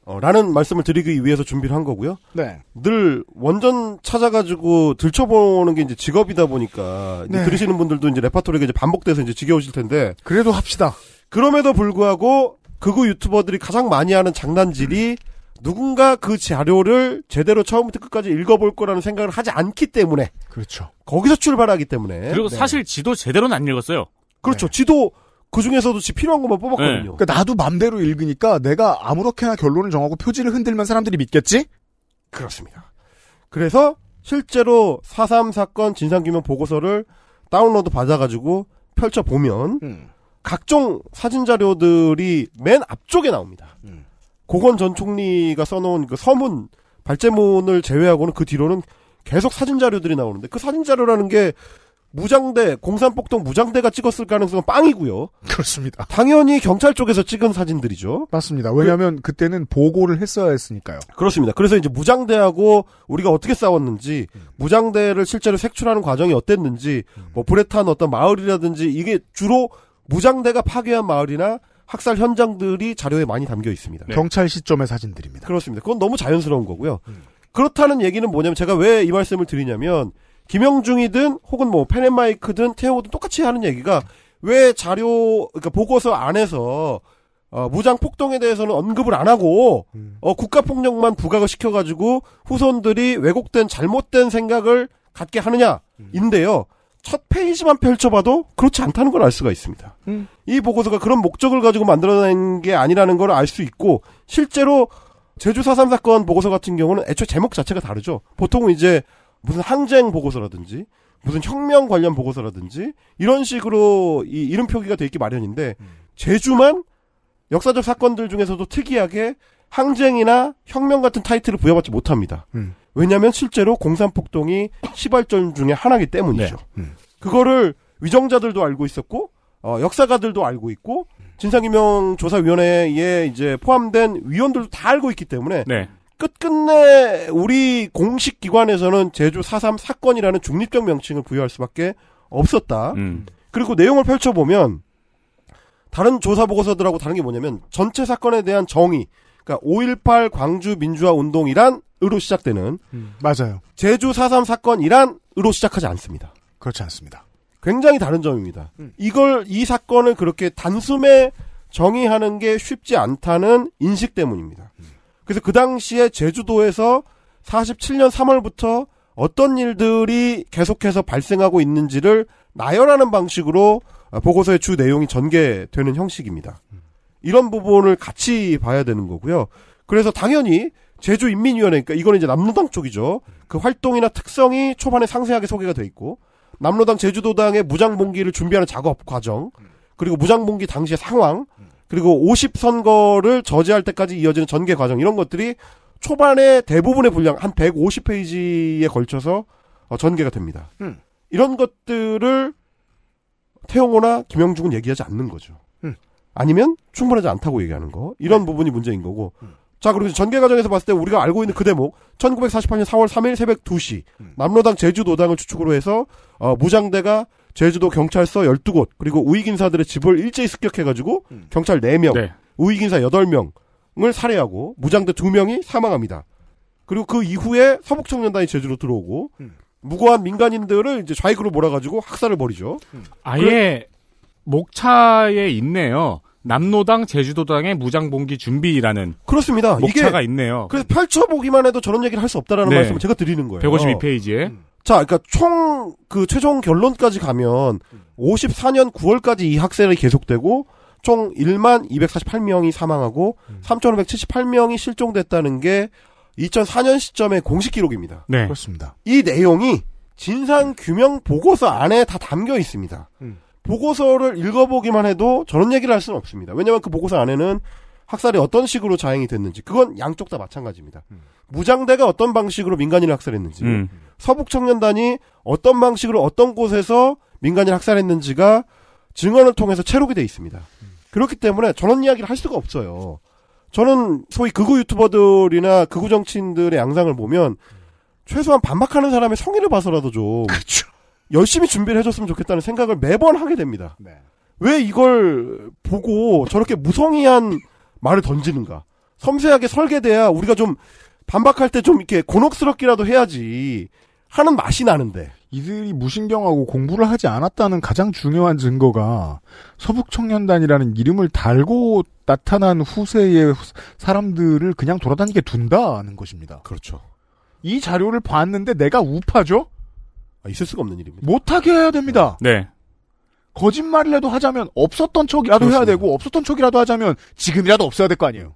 [SPEAKER 2] 어, 라는 말씀을 드리기 위해서 준비를 한 거고요. 네. 늘 원전 찾아가지고 들춰보는 게 이제 직업이다 보니까 이제 네. 들으시는 분들도 이제 레파토리가 이제 반복돼서 이제 지겨우실 텐데 그래도 합시다. 그럼에도 불구하고 그거 유튜버들이 가장 많이 하는 장난질이 음. 누군가 그 자료를 제대로 처음부터 끝까지 읽어볼 거라는 생각을 하지 않기 때문에 그렇죠. 거기서 출발하기 때문에 그리고 네.
[SPEAKER 3] 사실 지도 제대로는 안 읽었어요.
[SPEAKER 2] 그렇죠. 네. 지도 그 중에서도 지 필요한 것만 뽑았거든요. 네. 그니까 나도 맘대로 읽으니까 내가 아무렇게나 결론을 정하고 표지를 흔들면 사람들이 믿겠지? 그렇습니다. 그래서 실제로 4.3 사건 진상규명 보고서를 다운로드 받아가지고 펼쳐보면, 음. 각종 사진 자료들이 맨 앞쪽에 나옵니다. 음. 고건 전 총리가 써놓은 그 서문, 발제문을 제외하고는 그 뒤로는 계속 사진 자료들이 나오는데, 그 사진 자료라는 게 무장대, 공산폭동 무장대가 찍었을 가능성은 빵이고요. 그렇습니다. 당연히 경찰 쪽에서 찍은 사진들이죠. 맞습니다. 왜냐하면 그, 때는 보고를 했어야 했으니까요. 그렇습니다. 그래서 이제 무장대하고 우리가 어떻게 싸웠는지, 음. 무장대를 실제로 색출하는 과정이 어땠는지, 음. 뭐 브레탄 어떤 마을이라든지 이게 주로 무장대가 파괴한 마을이나 학살 현장들이 자료에 많이 담겨 있습니다. 네. 경찰 시점의 사진들입니다. 그렇습니다. 그건 너무 자연스러운 거고요. 음. 그렇다는 얘기는 뭐냐면 제가 왜 이 말씀을 드리냐면 김영중이든 혹은 뭐 펜앤마이크든 태호든 똑같이 하는 얘기가 왜 자료 그러니까 보고서 안에서 어, 무장 폭동에 대해서는 언급을 안 하고 음. 어, 국가 폭력만 부각을 시켜가지고 후손들이 왜곡된 잘못된 생각을 갖게 하느냐인데요. 음. 첫 페이지만 펼쳐봐도 그렇지 않다는 걸 알 수가 있습니다. 음. 이 보고서가 그런 목적을 가지고 만들어낸 게 아니라는 걸 알 수 있고 실제로 제주 4.3 사건 보고서 같은 경우는 애초에 제목 자체가 다르죠. 보통은 이제 무슨 항쟁 보고서라든지 무슨 혁명 관련 보고서라든지 이런 식으로 이 이름 표기가 돼 있기 마련인데 음. 제주만 역사적 사건들 중에서도 특이하게 항쟁이나 혁명 같은 타이틀을 부여받지 못합니다. 음. 왜냐하면 실제로 공산폭동이 시발점 중의 하나이기 때문이죠. 네. 음. 그거를 위정자들도 알고 있었고 어, 역사가들도 알고 있고 진상규명 조사위원회에 이제 포함된 위원들도 다 알고 있기 때문에 네. 끝끝내 우리 공식 기관에서는 제주 4.3 사건이라는 중립적 명칭을 부여할 수밖에 없었다. 음. 그리고 내용을 펼쳐보면 다른 조사 보고서들하고 다른 게 뭐냐면 전체 사건에 대한 정의, 그러니까 5.18 광주 민주화 운동이란 으로 시작되는 음. 맞아요. 제주 4.3 사건이란 으로 시작하지 않습니다. 그렇지 않습니다. 굉장히 다른 점입니다. 음. 이걸 이 사건을 그렇게 단숨에 정의하는 게 쉽지 않다는 인식 때문입니다. 음. 그래서 그 당시에 제주도에서 47년 3월부터 어떤 일들이 계속해서 발생하고 있는지를 나열하는 방식으로 어, 보고서의 주 내용이 전개되는 형식입니다. 이런 부분을 같이 봐야 되는 거고요. 그래서 당연히 제주인민위원회, 그러니까 이건 이제 남로당 쪽이죠. 그 활동이나 특성이 초반에 상세하게 소개가 돼 있고, 남로당 제주도당의 무장봉기를 준비하는 작업 과정, 그리고 무장봉기 당시의 상황, 그리고 50선거를 저지할 때까지 이어지는 전개 과정 이런 것들이 초반에 대부분의 분량 한 150페이지에 걸쳐서 어, 전개가 됩니다. 음. 이런 것들을 태용호나 김영중은 얘기하지 않는 거죠. 음. 아니면 충분하지 않다고 얘기하는 거 이런 네. 부분이 문제인 거고 음. 자 그리고 전개 과정에서 봤을 때 우리가 알고 있는 그 대목 1948년 4월 3일 새벽 2시 음. 남로당 제주도당을추측으로 해서 어, 무장대가 제주도 경찰서 12곳 그리고 우익 인사들의 집을 일제히 습격해가지고 음. 경찰 4명, 네. 우익 인사 8명을 살해하고 무장대 2명이 사망합니다. 그리고 그 이후에 서북 청년단이 제주로 들어오고 음. 무고한 민간인들을 이제 좌익으로 몰아가지고 학살을 벌이죠. 음. 아예
[SPEAKER 3] 목차에 있네요. 남노당 제주도당의 무장봉기 준비라는 그렇습니다. 목차가 이게 있네요.
[SPEAKER 2] 그래서 펼쳐보기만 해도 저런 얘기를 할 수 없다라는 네. 말씀을 제가 드리는 거예요. 152페이지에. 음. 자, 그러니까 총 그 최종 결론까지 가면 54년 9월까지 이 학살이 계속되고 총 1만 248명이 사망하고 음. 3,578명이 실종됐다는 게 2004년 시점의 공식 기록입니다.
[SPEAKER 1] 네. 그렇습니다.
[SPEAKER 2] 이 내용이 진상 규명 보고서 안에 다 담겨 있습니다. 음. 보고서를 읽어보기만 해도 저런 얘기를 할 수는 없습니다. 왜냐하면 그 보고서 안에는 학살이 어떤 식으로 자행이 됐는지 그건 양쪽 다 마찬가지입니다. 음. 무장대가 어떤 방식으로 민간인을 학살했는지, 음. 서북 청년단이 어떤 방식으로 어떤 곳에서 민간인을 학살했는지가 증언을 통해서 체록이 돼 있습니다. 그렇기 때문에 저런 이야기를 할 수가 없어요. 저는 소위 극우 유튜버들이나 극우 정치인들의 양상을 보면 최소한 반박하는 사람의 성의를 봐서라도 좀그렇 열심히 준비를 해줬으면 좋겠다는 생각을 매번 하게 됩니다. 네. 왜 이걸 보고 저렇게 무성의한 말을 던지는가? 섬세하게 설계돼야 우리가 좀 반박할 때 좀 이렇게 곤혹스럽기라도 해야지 하는 맛이 나는데.
[SPEAKER 1] 이들이 무신경하고 공부를 하지 않았다는 가장 중요한 증거가 서북청년단이라는 이름을 달고 나타난 후세의 사람들을 그냥 돌아다니게 둔다는 것입니다. 그렇죠. 이 자료를 봤는데 내가 우파죠? 아, 있을 수가 없는 일입니다. 못하게 해야 됩니다. 네. 네. 거짓말이라도 하자면 없었던 척이라도 그렇습니다. 해야 되고 없었던 척이라도 하자면 지금이라도 없어야 될 거 아니에요.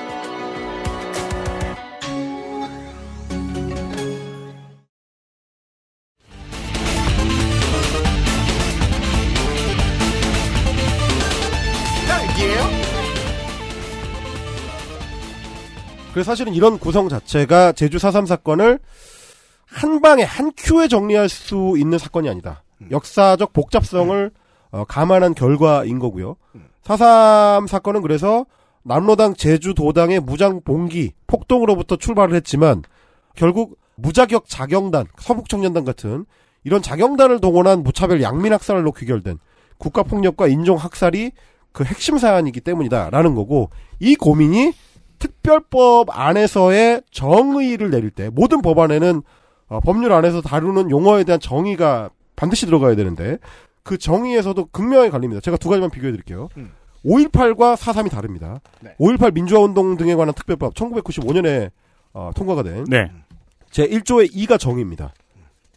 [SPEAKER 2] 그래서 사실은 이런 구성 자체가 제주 4.3 사건을 한 방에 한 큐에 정리할 수 있는 사건이 아니다. 음. 역사적 복잡성을 음. 어, 감안한 결과인 거고요. 음. 4.3 사건은 그래서 남로당 제주도당의 무장 봉기 폭동으로부터 출발을 했지만 결국 무자격 자경단 서북청년단 같은 이런 자경단을 동원한 무차별 양민학살로 귀결된 국가폭력과 인종학살이 그 핵심 사안이기 때문이다라는 거고 이 고민이 특별법 안에서의 정의를 내릴 때 모든 법안에는 어, 법률 안에서 다루는 용어에 대한 정의가 반드시 들어가야 되는데 그 정의에서도 극명하게 갈립니다. 제가 두 가지만 비교해 드릴게요. 음. 5.18과 4.3이 다릅니다. 네. 5.18 민주화운동 등에 관한 특별법 1995년에 어, 통과가 된 네. 제1조의 2가 정의입니다.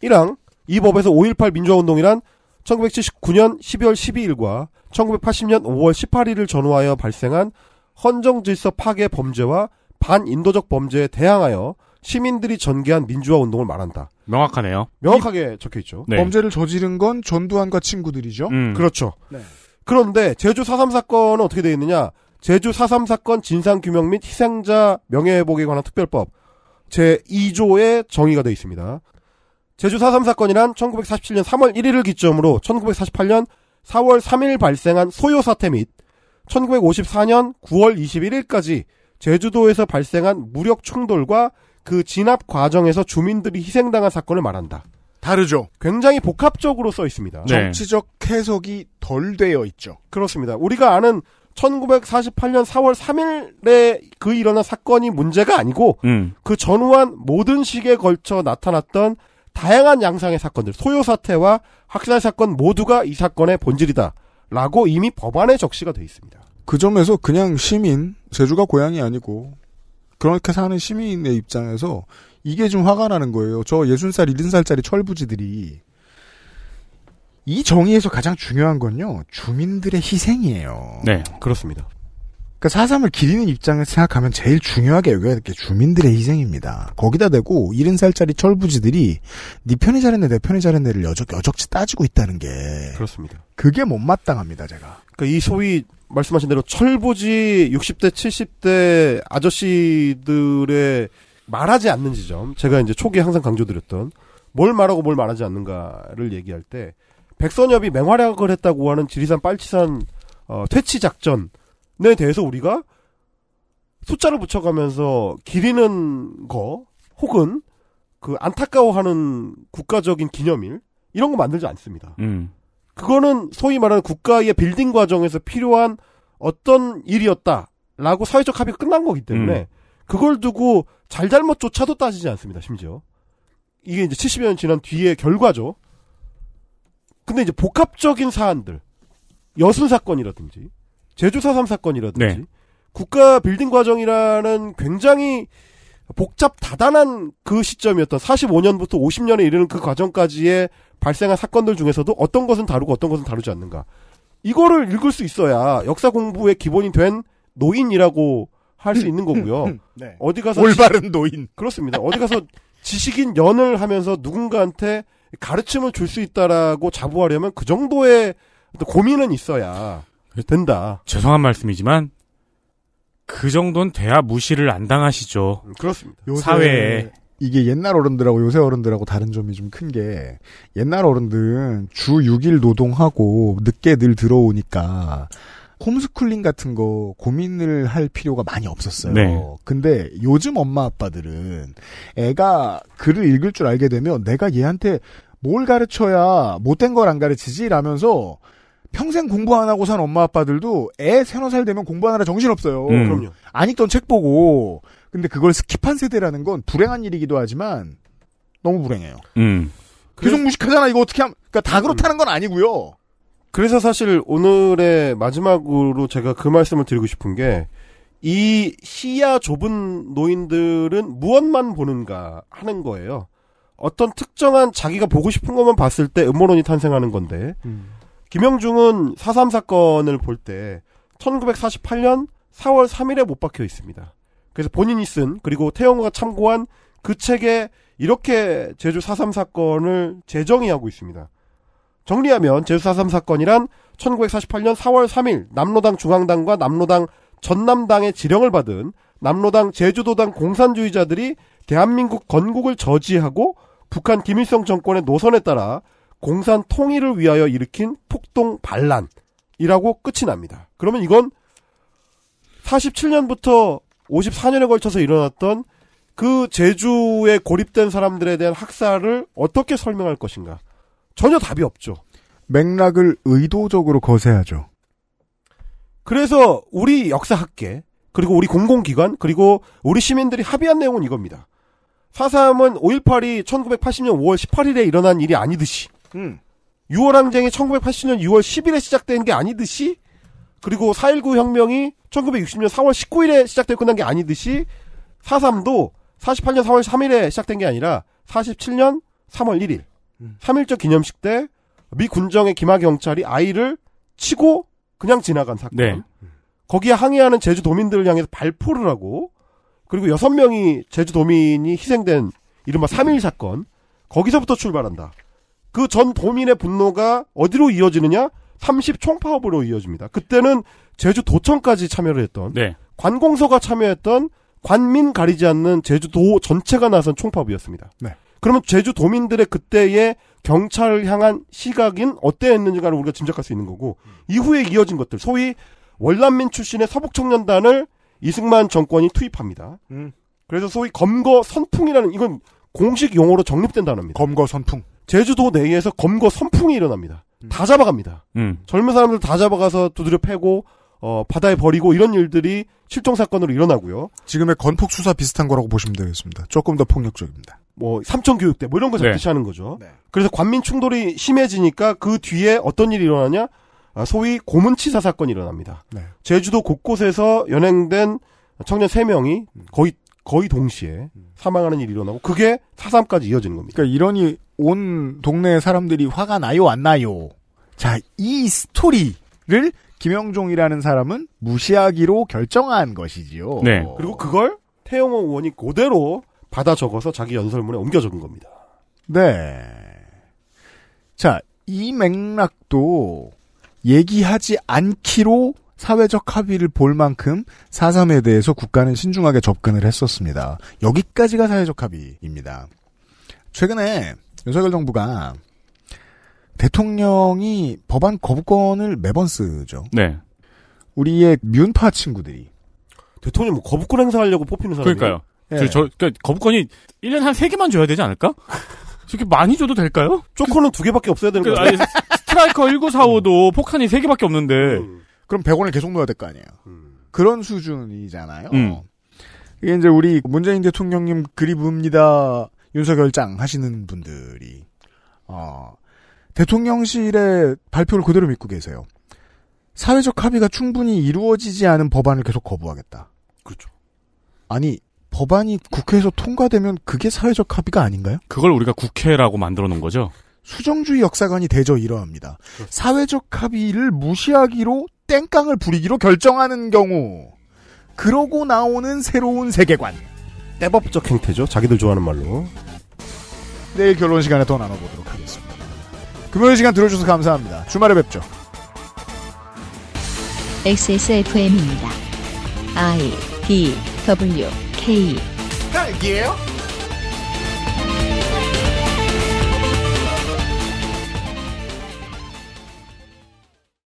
[SPEAKER 2] 1항 이 법에서 5.18 민주화운동이란 1979년 12월 12일과 1980년 5월 18일을 전후하여 발생한 헌정 질서 파괴 범죄와 반인도적 범죄에 대항하여 시민들이 전개한 민주화 운동을 말한다.
[SPEAKER 3] 명확하네요. 명확하게 적혀 있죠. 네.
[SPEAKER 2] 범죄를 저지른 건 전두환과 친구들이죠. 음. 그렇죠. 네. 그런데 제주 4.3 사건은 어떻게 되어 있느냐? 제주 4.3 사건 진상규명 및 희생자 명예회복에 관한 특별법 제2조에 정의가 되어 있습니다. 제주 4.3 사건이란 1947년 3월 1일을 기점으로 1948년 4월 3일 발생한 소요 사태 및 1954년 9월 21일까지 제주도에서 발생한 무력 충돌과 그 진압 과정에서 주민들이 희생당한 사건을 말한다. 다르죠. 굉장히 복합적으로 써 있습니다. 네. 정치적 해석이 덜 되어 있죠. 그렇습니다. 우리가 아는 1948년 4월 3일에 그 일어난 사건이 문제가 아니고 음. 그 전후한 모든 시기에 걸쳐 나타났던 다양한 양상의 사건들, 소요 사태와 학살 사건 모두가 이 사건의 본질이다. 라고 이미 법안에 적시가 돼 있습니다. 그 점에서
[SPEAKER 1] 그냥 시민, 제주가 고향이 아니고 그렇게 사는 시민의 입장에서 이게 좀 화가 나는 거예요. 저 60살, 70살짜리 철부지들이 이 정의에서 가장 중요한 건요. 주민들의 희생이에요.
[SPEAKER 2] 네, 그렇습니다.
[SPEAKER 1] 그러니까 사삼을 기리는 입장에서 생각하면 제일 중요하게 여겨야 될게 주민들의 희생입니다. 거기다 대고 70살짜리 철부지들이 네 편이 잘했네 내 편이 잘했네를 여적, 여적지 따지고
[SPEAKER 2] 있다는 게 그렇습니다. 그게 못마땅합니다 제가. 그러니까 이 소위 말씀하신 대로 철부지 60대 70대 아저씨들의 말하지 않는 지점 제가 이제 초기에 항상 강조드렸던 뭘 말하고 뭘 말하지 않는가를 얘기할 때 백선엽이 맹활약을 했다고 하는 지리산 빨치산 어, 퇴치 작전 대해서 우리가 숫자를 붙여가면서 기리는 거 혹은 그 안타까워하는 국가적인 기념일 이런 거 만들지 않습니다. 음. 그거는 소위 말하는 국가의 빌딩 과정에서 필요한 어떤 일이었다라고 사회적 합의가 끝난 거기 때문에 음. 그걸 두고 잘잘못조차도 따지지 않습니다. 심지어 이게 이제 7 0년 지난 뒤에 결과죠. 근데 이제 복합적인 사안들 여순 사건이라든지 제주 4.3 사건이라든지 네. 국가 빌딩 과정이라는 굉장히 복잡 다단한 그 시점이었던 45년부터 50년에 이르는 그 과정까지의 발생한 사건들 중에서도 어떤 것은 다루고 어떤 것은 다루지 않는가. 이거를 읽을 수 있어야 역사 공부의 기본이 된 노인이라고 할 수 있는 거고요. (laughs) 네. 어디 가서 올바른 노인. 그렇습니다. 어디 가서 지식인 연을 하면서 누군가한테 가르침을 줄 수 있다라고 자부하려면 그 정도의 고민은 있어야 된다.
[SPEAKER 3] 죄송한 말씀이지만 그 정도는 돼야 무시를 안 당하시죠. 그렇습니다. 사회에
[SPEAKER 1] 이게 옛날 어른들하고 요새 어른들하고 다른 점이 좀 큰 게 옛날 어른들은 주 6일 노동하고 늦게 늘 들어오니까 홈스쿨링 같은 거 고민을 할 필요가 많이 없었어요. 네. 근데 요즘 엄마 아빠들은 애가 글을 읽을 줄 알게 되면 내가 얘한테 뭘 가르쳐야 못된 걸 안 가르치지? 라면서 평생 공부 안 하고 산 엄마 아빠들도 애 세너 살 되면 공부하느라 정신없어요. 음. 그럼요. 안 읽던 책 보고. 근데 그걸 스킵한 세대라는 건 불행한 일이기도
[SPEAKER 2] 하지만 너무 불행해요.
[SPEAKER 4] 음.
[SPEAKER 1] 계속 그 무식하잖아. 이거 어떻게 하면. 그러니까 다 음. 그렇다는 건 아니고요.
[SPEAKER 2] 그래서 사실 오늘의 마지막으로 제가 그 말씀을 드리고 싶은 게 이 시야 좁은 노인들은 무엇만 보는가 하는 거예요. 어떤 특정한 자기가 보고 싶은 것만 봤을 때 음모론이 탄생하는 건데 음. 김영중은 4.3 사건을 볼 때 1948년 4월 3일에 못 박혀 있습니다. 그래서 본인이 쓴 그리고 태영호가 참고한 그 책에 이렇게 제주 4.3 사건을 재정의하고 있습니다. 정리하면 제주 4.3 사건이란 1948년 4월 3일 남로당 중앙당과 남로당 전남당의 지령을 받은 남로당 제주도당 공산주의자들이 대한민국 건국을 저지하고 북한 김일성 정권의 노선에 따라 공산 통일을 위하여 일으킨 폭동 반란이라고 끝이 납니다. 그러면 이건 47년부터 54년에 걸쳐서 일어났던 그 제주에 고립된 사람들에 대한 학살을 어떻게 설명할 것인가? 전혀 답이 없죠. 맥락을 의도적으로 거세하죠. 그래서 우리 역사학계, 그리고 우리 공공기관, 그리고 우리 시민들이 합의한 내용은 이겁니다. 4.3은 5.18이 1980년 5월 18일에 일어난 일이 아니듯이 음. 6월 항쟁이 1980년 6월 10일에 시작된 게 아니듯이 그리고 4.19 혁명이 1960년 4월 19일에 시작되고 끝난 게 아니듯이 4.3도 48년 4월 3일에 시작된 게 아니라 47년 3월 1일 음. 3.1절 기념식 때 미 군정의 기마 경찰이 아이를 치고 그냥 지나간 사건 네. 거기에 항의하는 제주도민들을 향해서 발포를 하고 그리고 여섯 명이 제주도민이 희생된 이른바 3.1 사건 거기서부터 출발한다 그전 도민의 분노가 어디로 이어지느냐? 30 총파업으로 이어집니다. 그때는 제주 도청까지 참여를 했던 네. 관공서가 참여했던 관민 가리지 않는 제주도 전체가 나선 총파업이었습니다. 네. 그러면 제주도민들의 그때의 경찰을 향한 시각인 어때했는지가를 우리가 짐작할 수 있는 거고 음. 이후에 이어진 것들 소위 월남민 출신의 서북 청년단을 이승만 정권이 투입합니다. 음. 그래서 소위 검거 선풍이라는 이건 공식 용어로 정립된 단어입니다. 검거 선풍. 제주도 내에서 검거 선풍이 일어납니다. 음. 다 잡아갑니다. 음. 젊은 사람들 다 잡아가서 두드려 패고 어, 바다에 버리고 이런 일들이 실종 사건으로 일어나고요. 지금의 건폭 수사 비슷한 거라고 보시면 되겠습니다. 조금 더 폭력적입니다. 뭐 삼청 교육대 뭐 이런 거 네. 잡듯이 네. 하는 거죠. 네. 그래서 관민 충돌이 심해지니까 그 뒤에 어떤 일이 일어나냐? 아, 소위 고문치사 사건이 일어납니다. 네. 제주도 곳곳에서 연행된 청년 3명이 음. 거의 거의 동시에 음. 사망하는 일이 일어나고 그게 사삼까지 이어지는 겁니다. 그러니까 이러니 온 동네 사람들이 화가 나요 안
[SPEAKER 1] 나요. 자, 이 스토리를 김영종이라는 사람은 무시하기로
[SPEAKER 2] 결정한 것이지요. 네. 그리고 그걸 태영호 의원이 그대로 받아 적어서 자기 연설문에 옮겨 적은 겁니다. 네. 자, 이
[SPEAKER 1] 맥락도 얘기하지 않기로 사회적 합의를 볼 만큼 4.3에 대해서 국가는 신중하게 접근을 했었습니다. 여기까지가 사회적 합의입니다. 최근에 윤석열 정부가 대통령이 법안 거부권을 매번 쓰죠. 네. 우리의 뮌파
[SPEAKER 3] 친구들이. 대통령 뭐 거부권 행사하려고 뽑히는 사람이 그러니까요. 예. 저, 저, 그러니까 거부권이 1년에 한 3개만 줘야 되지 않을까? 저렇게 많이 줘도 될까요? 쪼코는 그, 2개밖에 없어야 되는 그, 거예요. 스트라이커 1945도 (laughs) 음. 폭탄이 3개밖에 없는데. 음. 그럼 100원을 계속 넣어야 될 거 아니에요.
[SPEAKER 1] 음. 그런 수준이잖아요. 음. 이게 이제 우리 문재인 대통령님 그리부입니다. 윤석열장 하시는 분들이 어, 대통령실의 발표를 그대로 믿고 계세요. 사회적 합의가 충분히 이루어지지 않은 법안을 계속 거부하겠다. 그렇죠. 아니 법안이 국회에서 통과되면 그게 사회적 합의가 아닌가요?
[SPEAKER 3] 그걸 우리가 국회라고 만들어 놓은 거죠.
[SPEAKER 1] 수정주의 역사관이 대저 이러합니다. 그렇죠. 사회적 합의를 무시하기로 땡깡을 부리기로 결정하는 경우 그러고 나오는 새로운 세계관. 때법적 행태죠. 자기들 좋아하는 말로. 내일 결론 시간에 더 나눠보도록 하겠습니다. 금요일 시간 들어주셔서 감사합니다. 주말에 뵙죠. XSFM입니다.
[SPEAKER 4] I D W K
[SPEAKER 2] 딸기예요?